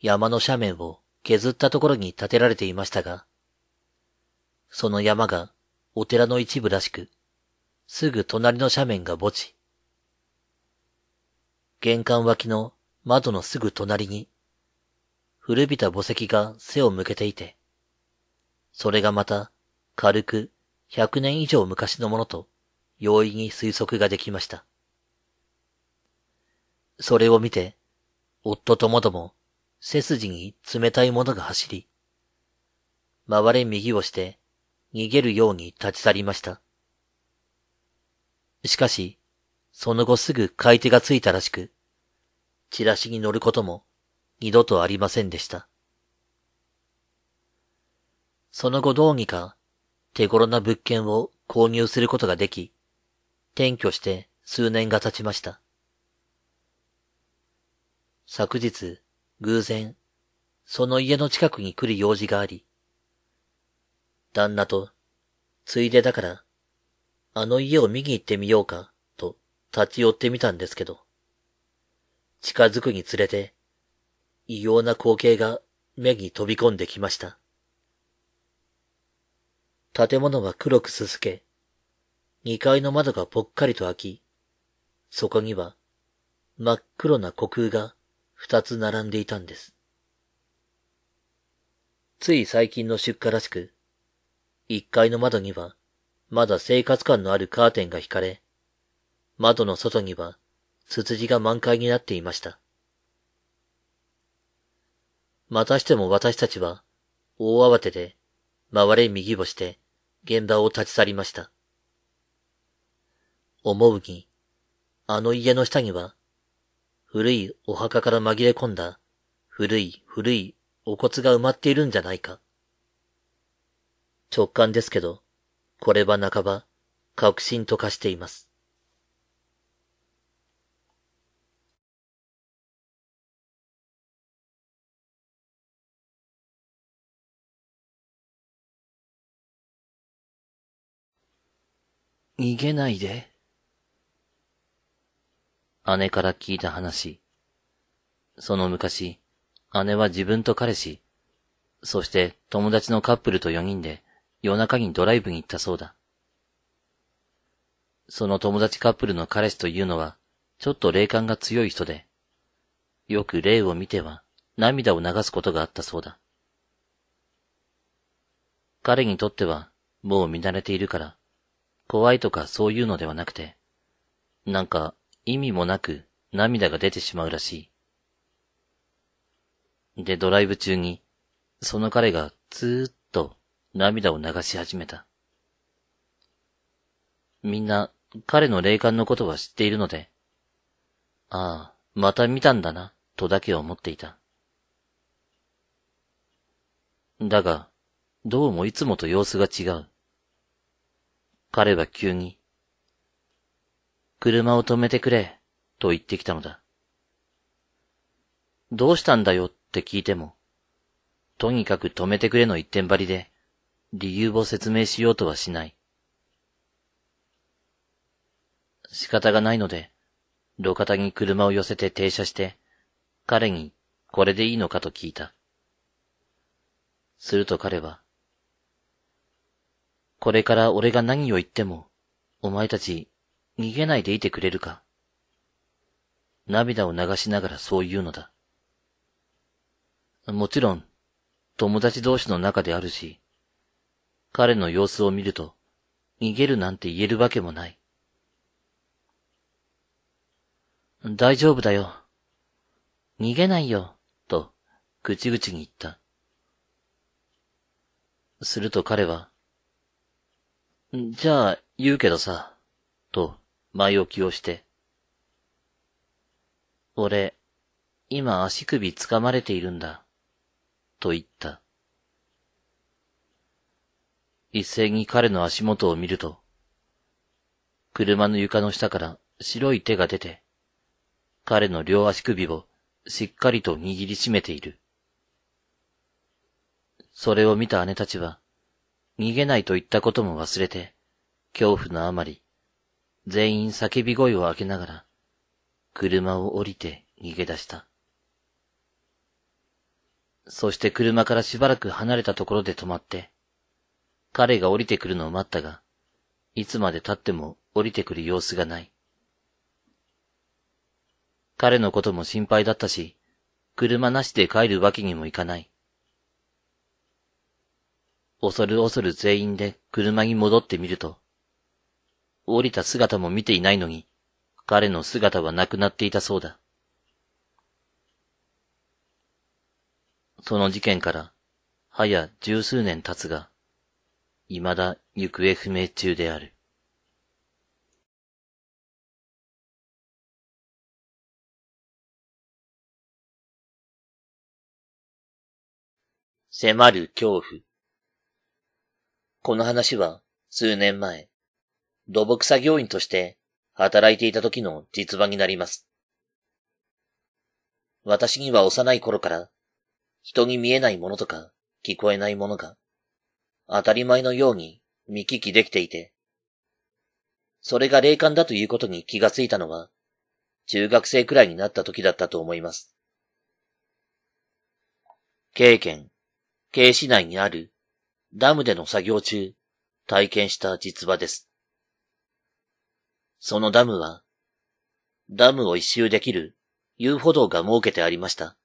山の斜面を削ったところに建てられていましたが、その山がお寺の一部らしく、すぐ隣の斜面が墓地。玄関脇の窓のすぐ隣に、古びた墓石が背を向けていて、それがまた軽く100年以上昔のものと容易に推測ができました。それを見て、夫ともども背筋に冷たいものが走り、回れ右をして逃げるように立ち去りました。しかし、その後すぐ買い手がついたらしく、チラシに乗ることも二度とありませんでした。その後どうにか手頃な物件を購入することができ、転居して数年が経ちました。昨日、偶然、その家の近くに来る用事があり、旦那と、ついでだから、あの家を見に行ってみようか、と立ち寄ってみたんですけど、近づくにつれて、異様な光景が目に飛び込んできました。建物は黒くすすけ、二階の窓がぽっかりと開き、そこには真っ黒な虚空が二つ並んでいたんです。つい最近の出荷らしく、一階の窓には、まだ生活感のあるカーテンが引かれ、窓の外には、ツツジが満開になっていました。またしても私たちは、大慌てで、回れ右をして、現場を立ち去りました。思うに、あの家の下には、古いお墓から紛れ込んだ、古い古いお骨が埋まっているんじゃないか。直感ですけど、これは半ば、確信と化しています。逃げないで。姉から聞いた話。その昔、姉は自分と彼氏、そして友達のカップルと4人で夜中にドライブに行ったそうだ。その友達カップルの彼氏というのは、ちょっと霊感が強い人で、よく霊を見ては涙を流すことがあったそうだ。彼にとってはもう見慣れているから、怖いとかそういうのではなくて、なんか意味もなく涙が出てしまうらしい。で、ドライブ中に、その彼がずーっと涙を流し始めた。みんな彼の霊感のことは知っているので、ああ、また見たんだな、とだけ思っていた。だが、どうもいつもと様子が違う。彼は急に、車を止めてくれ、と言ってきたのだ。どうしたんだよって聞いても、とにかく止めてくれの一点張りで、理由を説明しようとはしない。仕方がないので、路肩に車を寄せて停車して、彼にこれでいいのかと聞いた。すると彼は、これから俺が何を言っても、お前たち逃げないでいてくれるか涙を流しながらそう言うのだ。もちろん、友達同士の中であるし、彼の様子を見ると、逃げるなんて言えるわけもない。大丈夫だよ。逃げないよ、と、口々に言った。すると彼は、じゃあ、言うけどさ、と、前置きをして。俺、今足首掴まれているんだ、と言った。一斉に彼の足元を見ると、車の床の下から白い手が出て、彼の両足首をしっかりと握りしめている。それを見た姉たちは、逃げないと言ったことも忘れて、恐怖のあまり、全員叫び声を上げながら、車を降りて逃げ出した。そして車からしばらく離れたところで止まって、彼が降りてくるのを待ったが、いつまで経っても降りてくる様子がない。彼のことも心配だったし、車なしで帰るわけにもいかない。恐る恐る全員で車に戻ってみると、降りた姿も見ていないのに、彼の姿はなくなっていたそうだ。その事件から、はや十数年経つが、未だ行方不明中である。迫る恐怖。この話は数年前、土木作業員として働いていた時の実話になります。私には幼い頃から人に見えないものとか聞こえないものが当たり前のように見聞きできていて、それが霊感だということに気がついたのは中学生くらいになった時だったと思います。経験、経市内にあるダムでの作業中体験した実話です。そのダムは、ダムを一周できる遊歩道が設けてありました。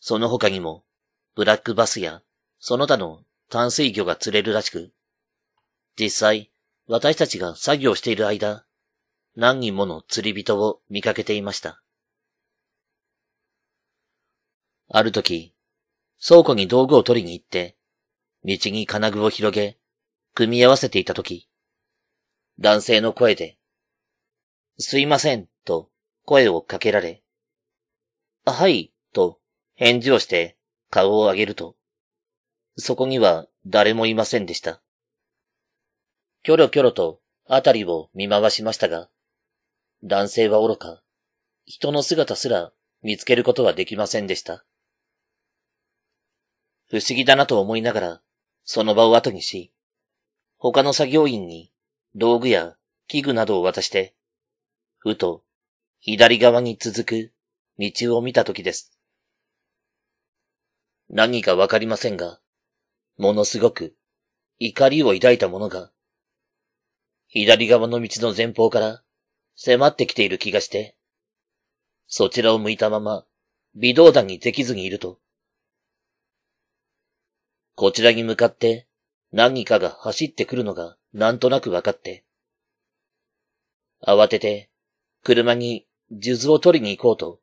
その他にも、ブラックバスやその他の淡水魚が釣れるらしく、実際、私たちが作業している間、何人もの釣り人を見かけていました。ある時、倉庫に道具を取りに行って、道に金具を広げ、組み合わせていた時、男性の声で、すいません、と声をかけられ、はい、と返事をして顔を上げると、そこには誰もいませんでした。キョロキョロとあたりを見回しましたが、男性は愚か、人の姿すら見つけることはできませんでした。不思議だなと思いながら、その場を後にし、他の作業員に道具や器具などを渡して、ふと、左側に続く道を見た時です。何かわかりませんが、ものすごく怒りを抱いたものが、左側の道の前方から迫ってきている気がして、そちらを向いたまま微動だにできずにいると、こちらに向かって何かが走ってくるのがなんとなくわかって。慌てて、車に数珠を取りに行こうと、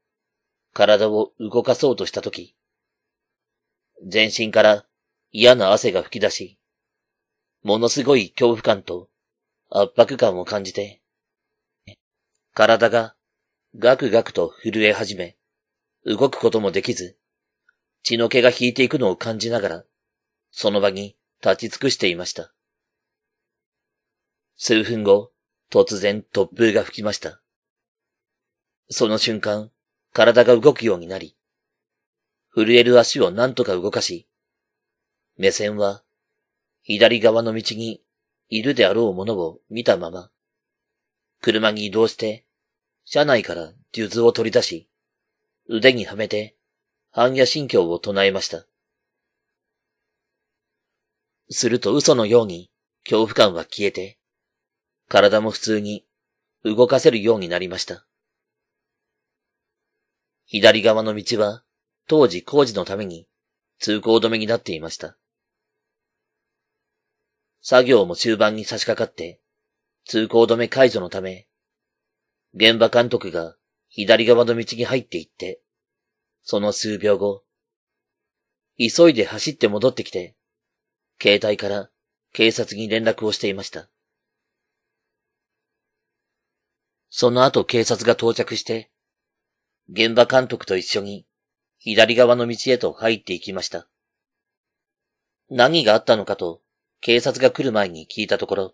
体を動かそうとしたとき、全身から嫌な汗が吹き出し、ものすごい恐怖感と圧迫感を感じて、体がガクガクと震え始め、動くこともできず、血の毛が引いていくのを感じながら、その場に立ち尽くしていました。数分後、突然突風が吹きました。その瞬間、体が動くようになり、震える足を何とか動かし、目線は、左側の道にいるであろうものを見たまま、車に移動して、車内から術を取り出し、腕にはめて、半夜心境を唱えました。すると嘘のように恐怖感は消えて、体も普通に動かせるようになりました。左側の道は当時工事のために通行止めになっていました。作業も終盤に差し掛かって通行止め解除のため、現場監督が左側の道に入っていって、その数秒後、急いで走って戻ってきて、携帯から警察に連絡をしていました。その後警察が到着して、現場監督と一緒に左側の道へと入っていきました。何があったのかと警察が来る前に聞いたところ、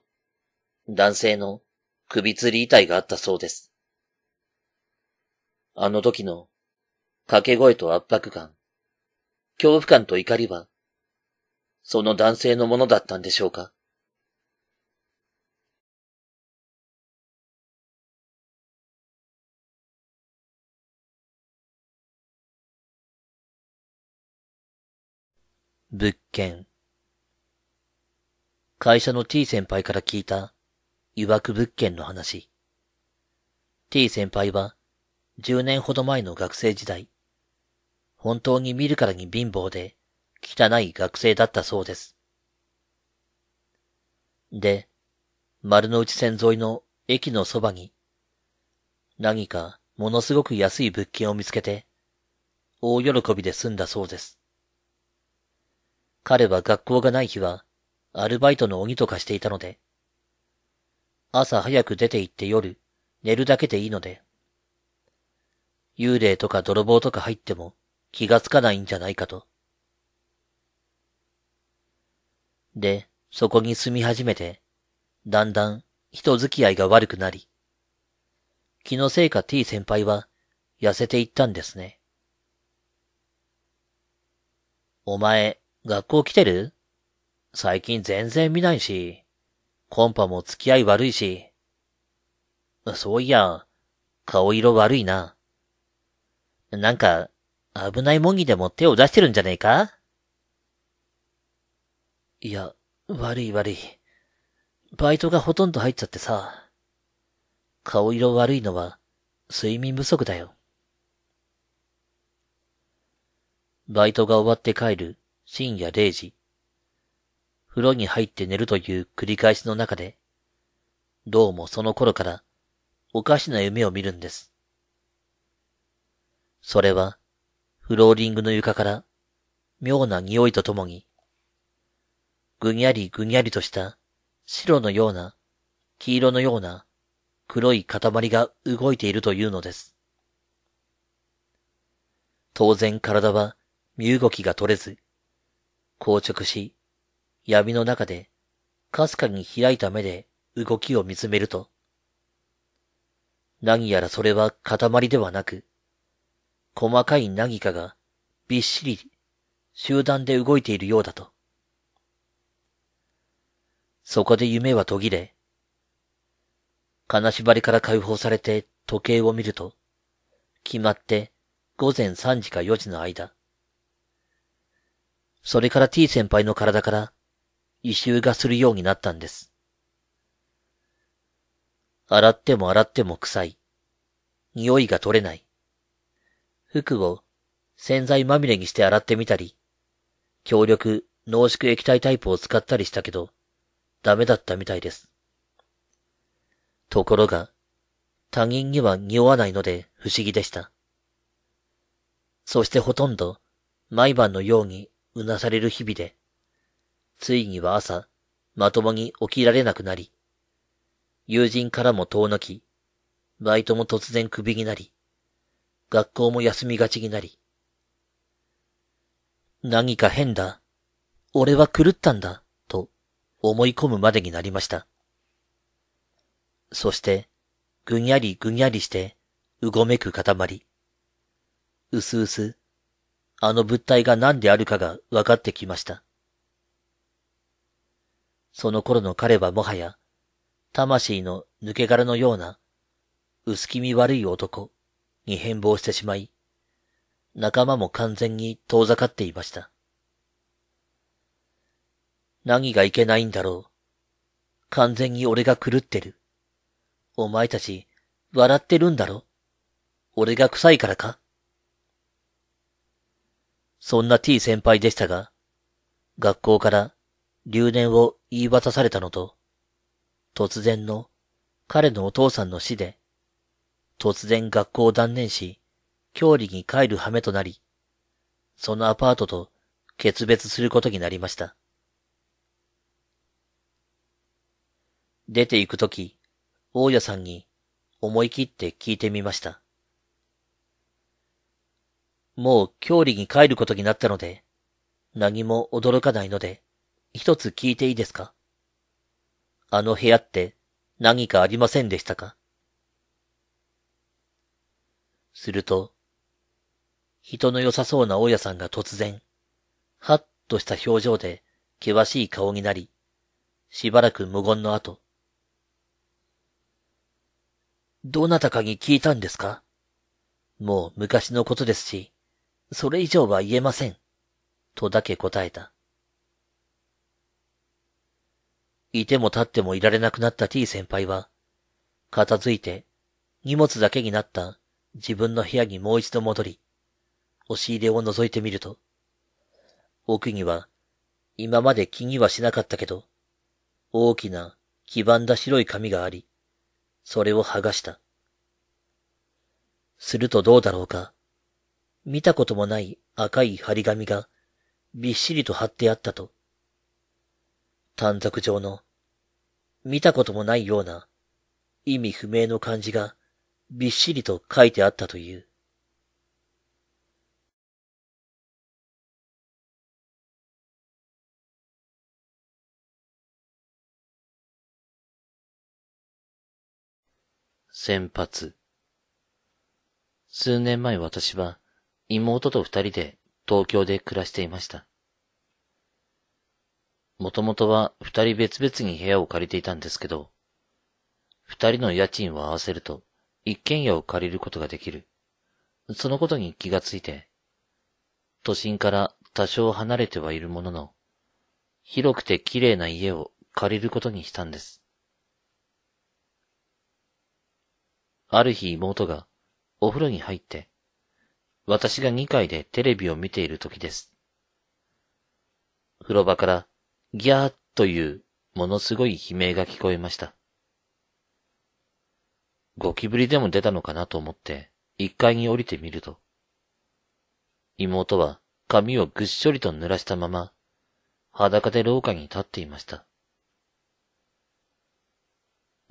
男性の首吊り遺体があったそうです。あの時の掛け声と圧迫感、恐怖感と怒りは、その男性のものだったんでしょうか物件。会社の T 先輩から聞いた、誘惑物件の話。T 先輩は、10年ほど前の学生時代、本当に見るからに貧乏で、汚い学生だったそうです。で、丸の内線沿いの駅のそばに、何かものすごく安い物件を見つけて、大喜びで済んだそうです。彼は学校がない日は、アルバイトの鬼と化していたので、朝早く出て行って夜、寝るだけでいいので、幽霊とか泥棒とか入っても気がつかないんじゃないかと。で、そこに住み始めて、だんだん人付き合いが悪くなり、気のせいか T 先輩は痩せていったんですね。お前、学校来てる最近全然見ないし、コンパも付き合い悪いし。そういや、顔色悪いな。なんか、危ないもんにでも手を出してるんじゃねえかいや、悪い悪い。バイトがほとんど入っちゃってさ。顔色悪いのは、睡眠不足だよ。バイトが終わって帰る深夜0時、風呂に入って寝るという繰り返しの中で、どうもその頃からおかしな夢を見るんです。それは、フローリングの床から妙な匂いとともに、ぐにゃりぐにゃりとした白のような、黄色のような黒い塊が動いているというのです。当然体は身動きが取れず、硬直し、闇の中で、かすかに開いた目で動きを見つめると、何やらそれは塊ではなく、細かい何かがびっしり集団で動いているようだと。そこで夢は途切れ、金縛りから解放されて時計を見ると、決まって午前3時か4時の間、それから T 先輩の体から異臭がするようになったんです。洗っても洗っても臭い。匂いが取れない。服を洗剤まみれにして洗ってみたり、強力濃縮液体タイプを使ったりしたけど、ダメだったみたいです。ところが、他人には匂わないので不思議でした。そしてほとんど毎晩のようにうなされる日々で、ついには朝、まともに起きられなくなり、友人からも遠のき、バイトも突然クビになり、学校も休みがちになり。何か変だ。俺は狂ったんだ、と思い込むまでになりました。そして、ぐにゃりぐにゃりして、うごめく塊。うすうす、あの物体が何であるかが分かってきました。その頃の彼はもはや、魂の抜け殻のような、薄気味悪い男に変貌してしまい、仲間も完全に遠ざかっていました。何がいけないんだろう。完全に俺が狂ってる。お前たち、笑ってるんだろ俺が臭いからかそんな T 先輩でしたが、学校から留年を言い渡されたのと、突然の彼のお父さんの死で、突然学校を断念し、郷里に帰る羽目となり、そのアパートと決別することになりました。出て行くとき、大家さんに思い切って聞いてみました。もう郷里に帰ることになったので、何も驚かないので、一つ聞いていいですかあの部屋って何かありませんでしたかすると、人の良さそうな大家さんが突然、はっとした表情で険しい顔になり、しばらく無言の後、どなたかに聞いたんですかもう昔のことですし、それ以上は言えません。とだけ答えた。いても立ってもいられなくなった T 先輩は、片付いて荷物だけになった自分の部屋にもう一度戻り、押し入れを覗いてみると、奥には今まで気にはしなかったけど、大きな黄ばんだ白い紙があり、それを剥がした。するとどうだろうか。見たこともない赤い張り紙がびっしりと貼ってあったと。短冊状の見たこともないような意味不明の漢字がびっしりと書いてあったという。先発。数年前私は、妹と二人で東京で暮らしていました。もともとは二人別々に部屋を借りていたんですけど、二人の家賃を合わせると一軒家を借りることができる。そのことに気がついて、都心から多少離れてはいるものの、広くて綺麗な家を借りることにしたんです。ある日妹がお風呂に入って、私が2階でテレビを見ている時です。風呂場から、ギャーというものすごい悲鳴が聞こえました。ゴキブリでも出たのかなと思って、1階に降りてみると、妹は髪をぐっしょりと濡らしたまま、裸で廊下に立っていました。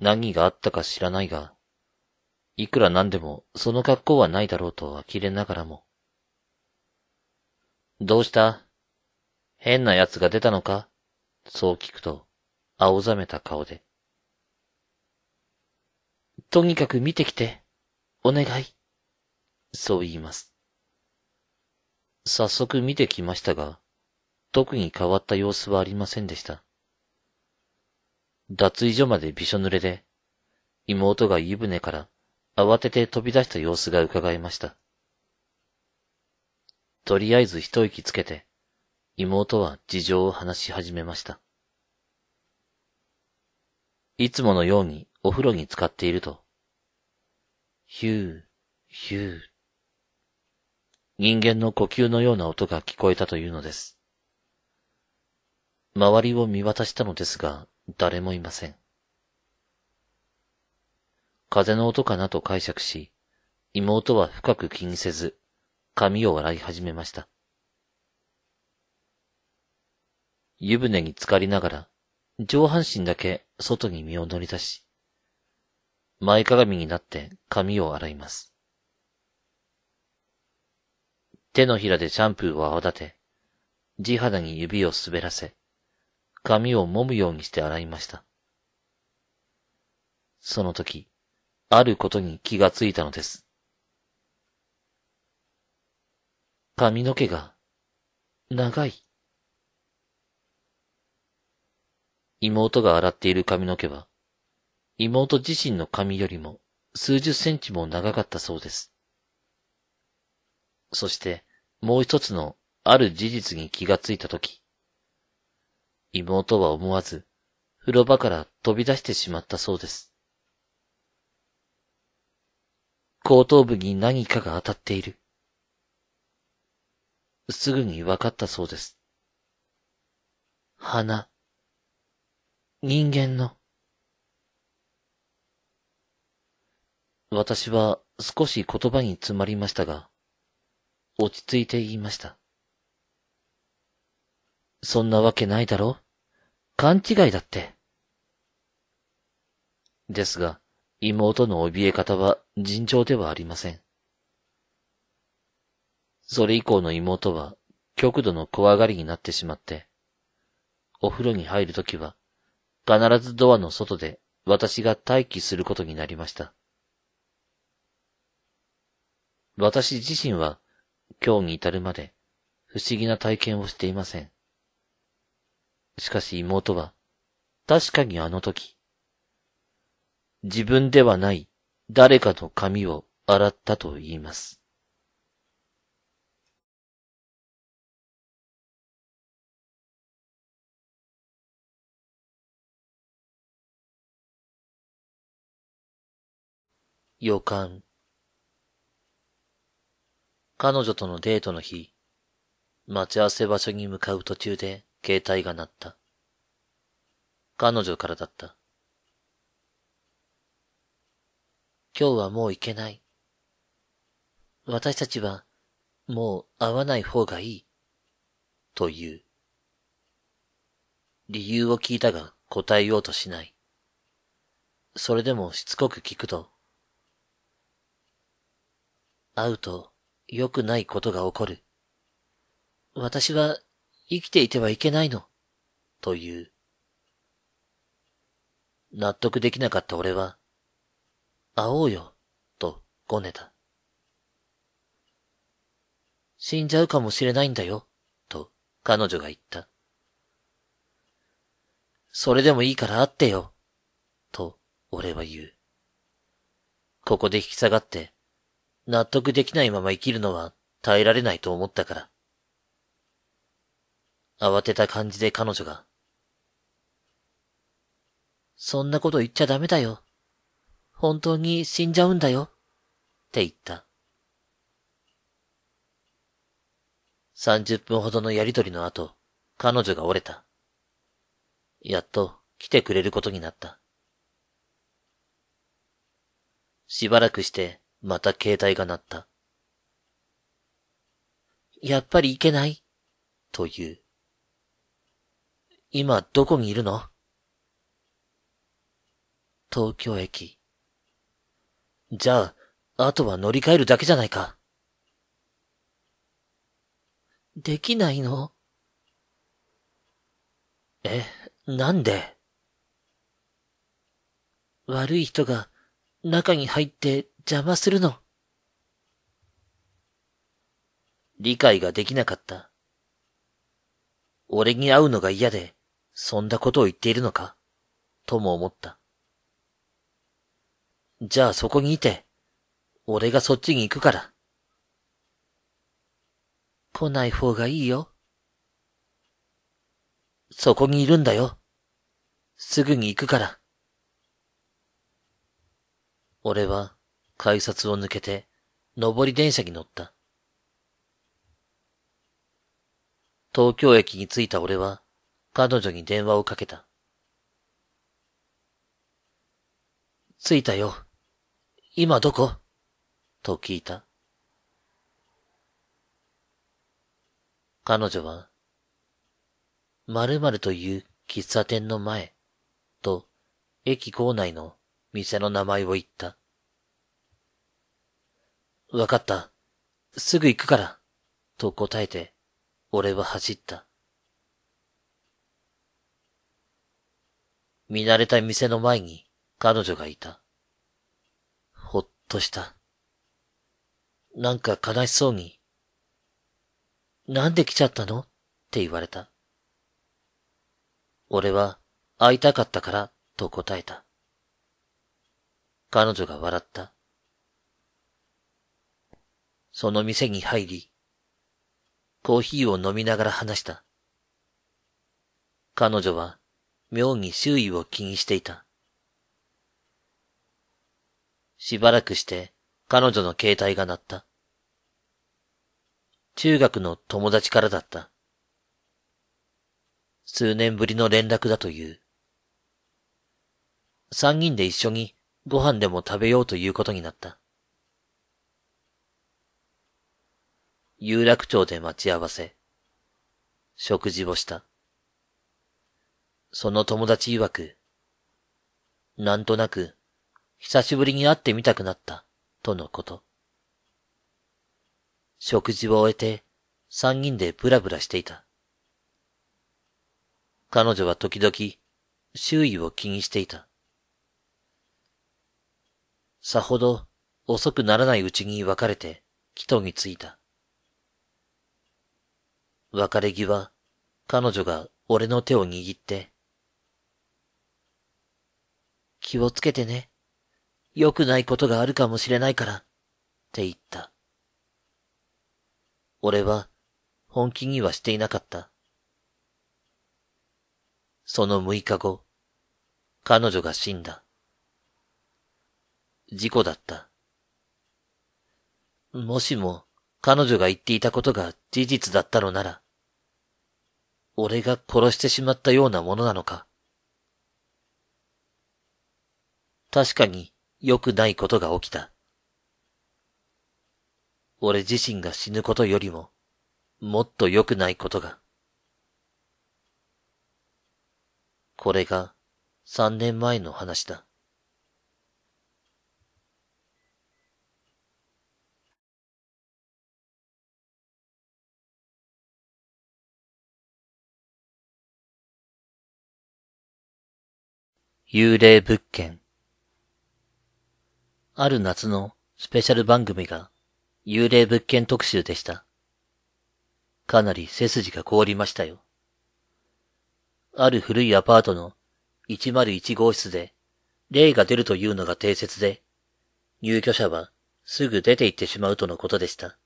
何があったか知らないが、いくらなんでもその格好はないだろうと呆れながらも。どうした変な奴が出たのかそう聞くと、青ざめた顔で。とにかく見てきて、お願い。そう言います。早速見てきましたが、特に変わった様子はありませんでした。脱衣所までびしょ濡れで、妹が湯船から慌てて飛び出した様子が伺いました。とりあえず一息つけて、妹は事情を話し始めました。いつものようにお風呂に浸かっていると、ヒュー、ヒュー、人間の呼吸のような音が聞こえたというのです。周りを見渡したのですが、誰もいません。風の音かなと解釈し、妹は深く気にせず、髪を洗い始めました。湯船に浸かりながら、上半身だけ外に身を乗り出し、前かがみになって髪を洗います。手のひらでシャンプーを泡立て、地肌に指を滑らせ、髪を揉むようにして洗いました。その時、あることに気がついたのです。髪の毛が長い。妹が洗っている髪の毛は、妹自身の髪よりも数十センチも長かったそうです。そしてもう一つのある事実に気がついたとき、妹は思わず風呂場から飛び出してしまったそうです。後頭部に何かが当たっている。すぐに分かったそうです。花。人間の。私は少し言葉に詰まりましたが、落ち着いて言いました。そんなわけないだろ勘違いだって。ですが、妹の怯え方は尋常ではありません。それ以降の妹は極度の怖がりになってしまって、お風呂に入るときは必ずドアの外で私が待機することになりました。私自身は今日に至るまで不思議な体験をしていません。しかし妹は確かにあの時、自分ではない誰かの髪を洗ったと言います。予感。彼女とのデートの日、待ち合わせ場所に向かう途中で携帯が鳴った。彼女からだった。今日はもう行けない。私たちはもう会わない方がいい。という。理由を聞いたが答えようとしない。それでもしつこく聞くと、会うと良くないことが起こる。私は生きていてはいけないの。という。納得できなかった俺は、会おうよ、とごねた。死んじゃうかもしれないんだよ、と彼女が言った。それでもいいから会ってよ、と俺は言う。ここで引き下がって、納得できないまま生きるのは耐えられないと思ったから。慌てた感じで彼女が、そんなこと言っちゃダメだよ、本当に死んじゃうんだよ。って言った。30分ほどのやりとりの後、彼女が折れた。やっと来てくれることになった。しばらくして、また携帯が鳴った。やっぱり行けない、という。今どこにいるの東京駅。じゃあ、あとは乗り換えるだけじゃないか。できないのえ、なんで悪い人が中に入って邪魔するの。理解ができなかった。俺に会うのが嫌で、そんなことを言っているのかとも思った。じゃあそこにいて、俺がそっちに行くから。来ない方がいいよ。そこにいるんだよ。すぐに行くから。俺は改札を抜けて、上り電車に乗った。東京駅に着いた俺は、彼女に電話をかけた。着いたよ。今どこと聞いた。彼女は、〇〇という喫茶店の前と駅構内の店の名前を言った。わかった。すぐ行くから。と答えて、俺は走った。見慣れた店の前に彼女がいた。とした。なんか悲しそうに、なんで来ちゃったのって言われた。俺は会いたかったからと答えた。彼女が笑った。その店に入り、コーヒーを飲みながら話した。彼女は妙に周囲を気にしていた。しばらくして彼女の携帯が鳴った。中学の友達からだった。数年ぶりの連絡だという。三人で一緒にご飯でも食べようということになった。有楽町で待ち合わせ。食事をした。その友達曰く、なんとなく久しぶりに会ってみたくなった、とのこと。食事を終えて、三人でブラブラしていた。彼女は時々、周囲を気にしていた。さほど遅くならないうちに別れて、帰途に着いた。別れ際、彼女が俺の手を握って、気をつけてね、良くないことがあるかもしれないから、って言った。俺は、本気にはしていなかった。その6日後、彼女が死んだ。事故だった。もしも、彼女が言っていたことが事実だったのなら、俺が殺してしまったようなものなのか。確かに、良くないことが起きた。俺自身が死ぬことよりも、もっと良くないことが。これが三年前の話だ。幽霊物件ある夏のスペシャル番組が幽霊物件特集でした。かなり背筋が凍りましたよ。ある古いアパートの101号室で霊が出るというのが定説で、入居者はすぐ出て行ってしまうとのことでした。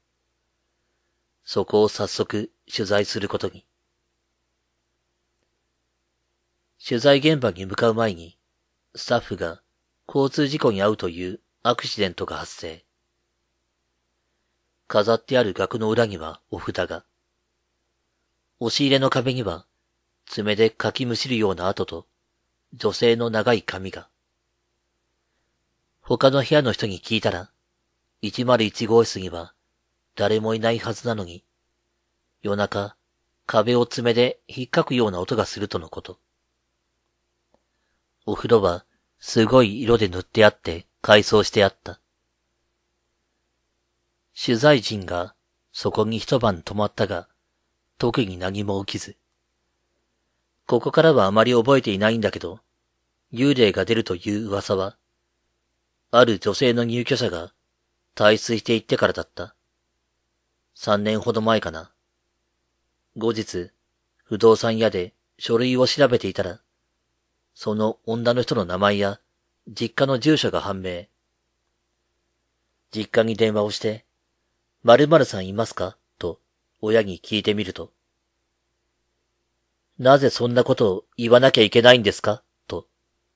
そこを早速取材することに。取材現場に向かう前に、スタッフが交通事故に遭うというアクシデントが発生。飾ってある額の裏にはお札が。押し入れの壁には、爪でかきむしるような跡と、女性の長い髪が。他の部屋の人に聞いたら、101号室には、誰もいないはずなのに、夜中、壁を爪で引っかくような音がするとのこと。お風呂は、すごい色で塗ってあって、改装してあった。取材陣がそこに一晩泊まったが、特に何も起きず。ここからはあまり覚えていないんだけど、幽霊が出るという噂は、ある女性の入居者が退出していってからだった。三年ほど前かな。後日、不動産屋で書類を調べていたら、その女の人の名前や実家の住所が判明。実家に電話をして、〇〇さんいますかと親に聞いてみると。なぜそんなことを言わなきゃいけないんですかと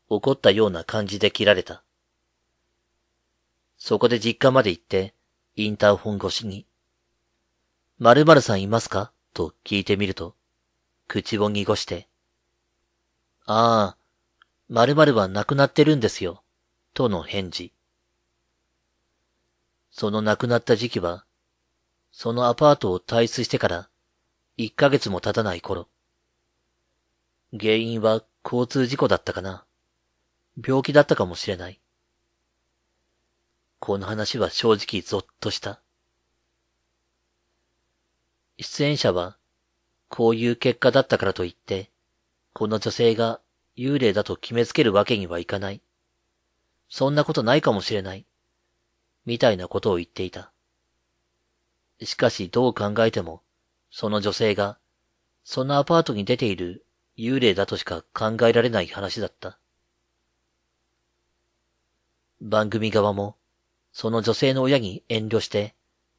怒ったような感じで切られた。そこで実家まで行って、インターホン越しに、〇〇さんいますかと聞いてみると、口を濁して、ああ、〇〇は亡くなってるんですよ、との返事。その亡くなった時期は、そのアパートを退出してから一ヶ月も経たない頃。原因は交通事故だったかな。病気だったかもしれない。この話は正直ゾッとした。出演者は、こういう結果だったからといって、この女性が幽霊だと決めつけるわけにはいかない。そんなことないかもしれない。みたいなことを言っていた。しかしどう考えても、その女性が、そのアパートに出ている幽霊だとしか考えられない話だった。番組側も、その女性の親に遠慮して、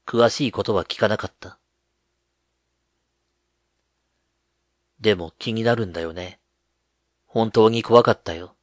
詳しいことは聞かなかった。でも気になるんだよね。本当に怖かったよ。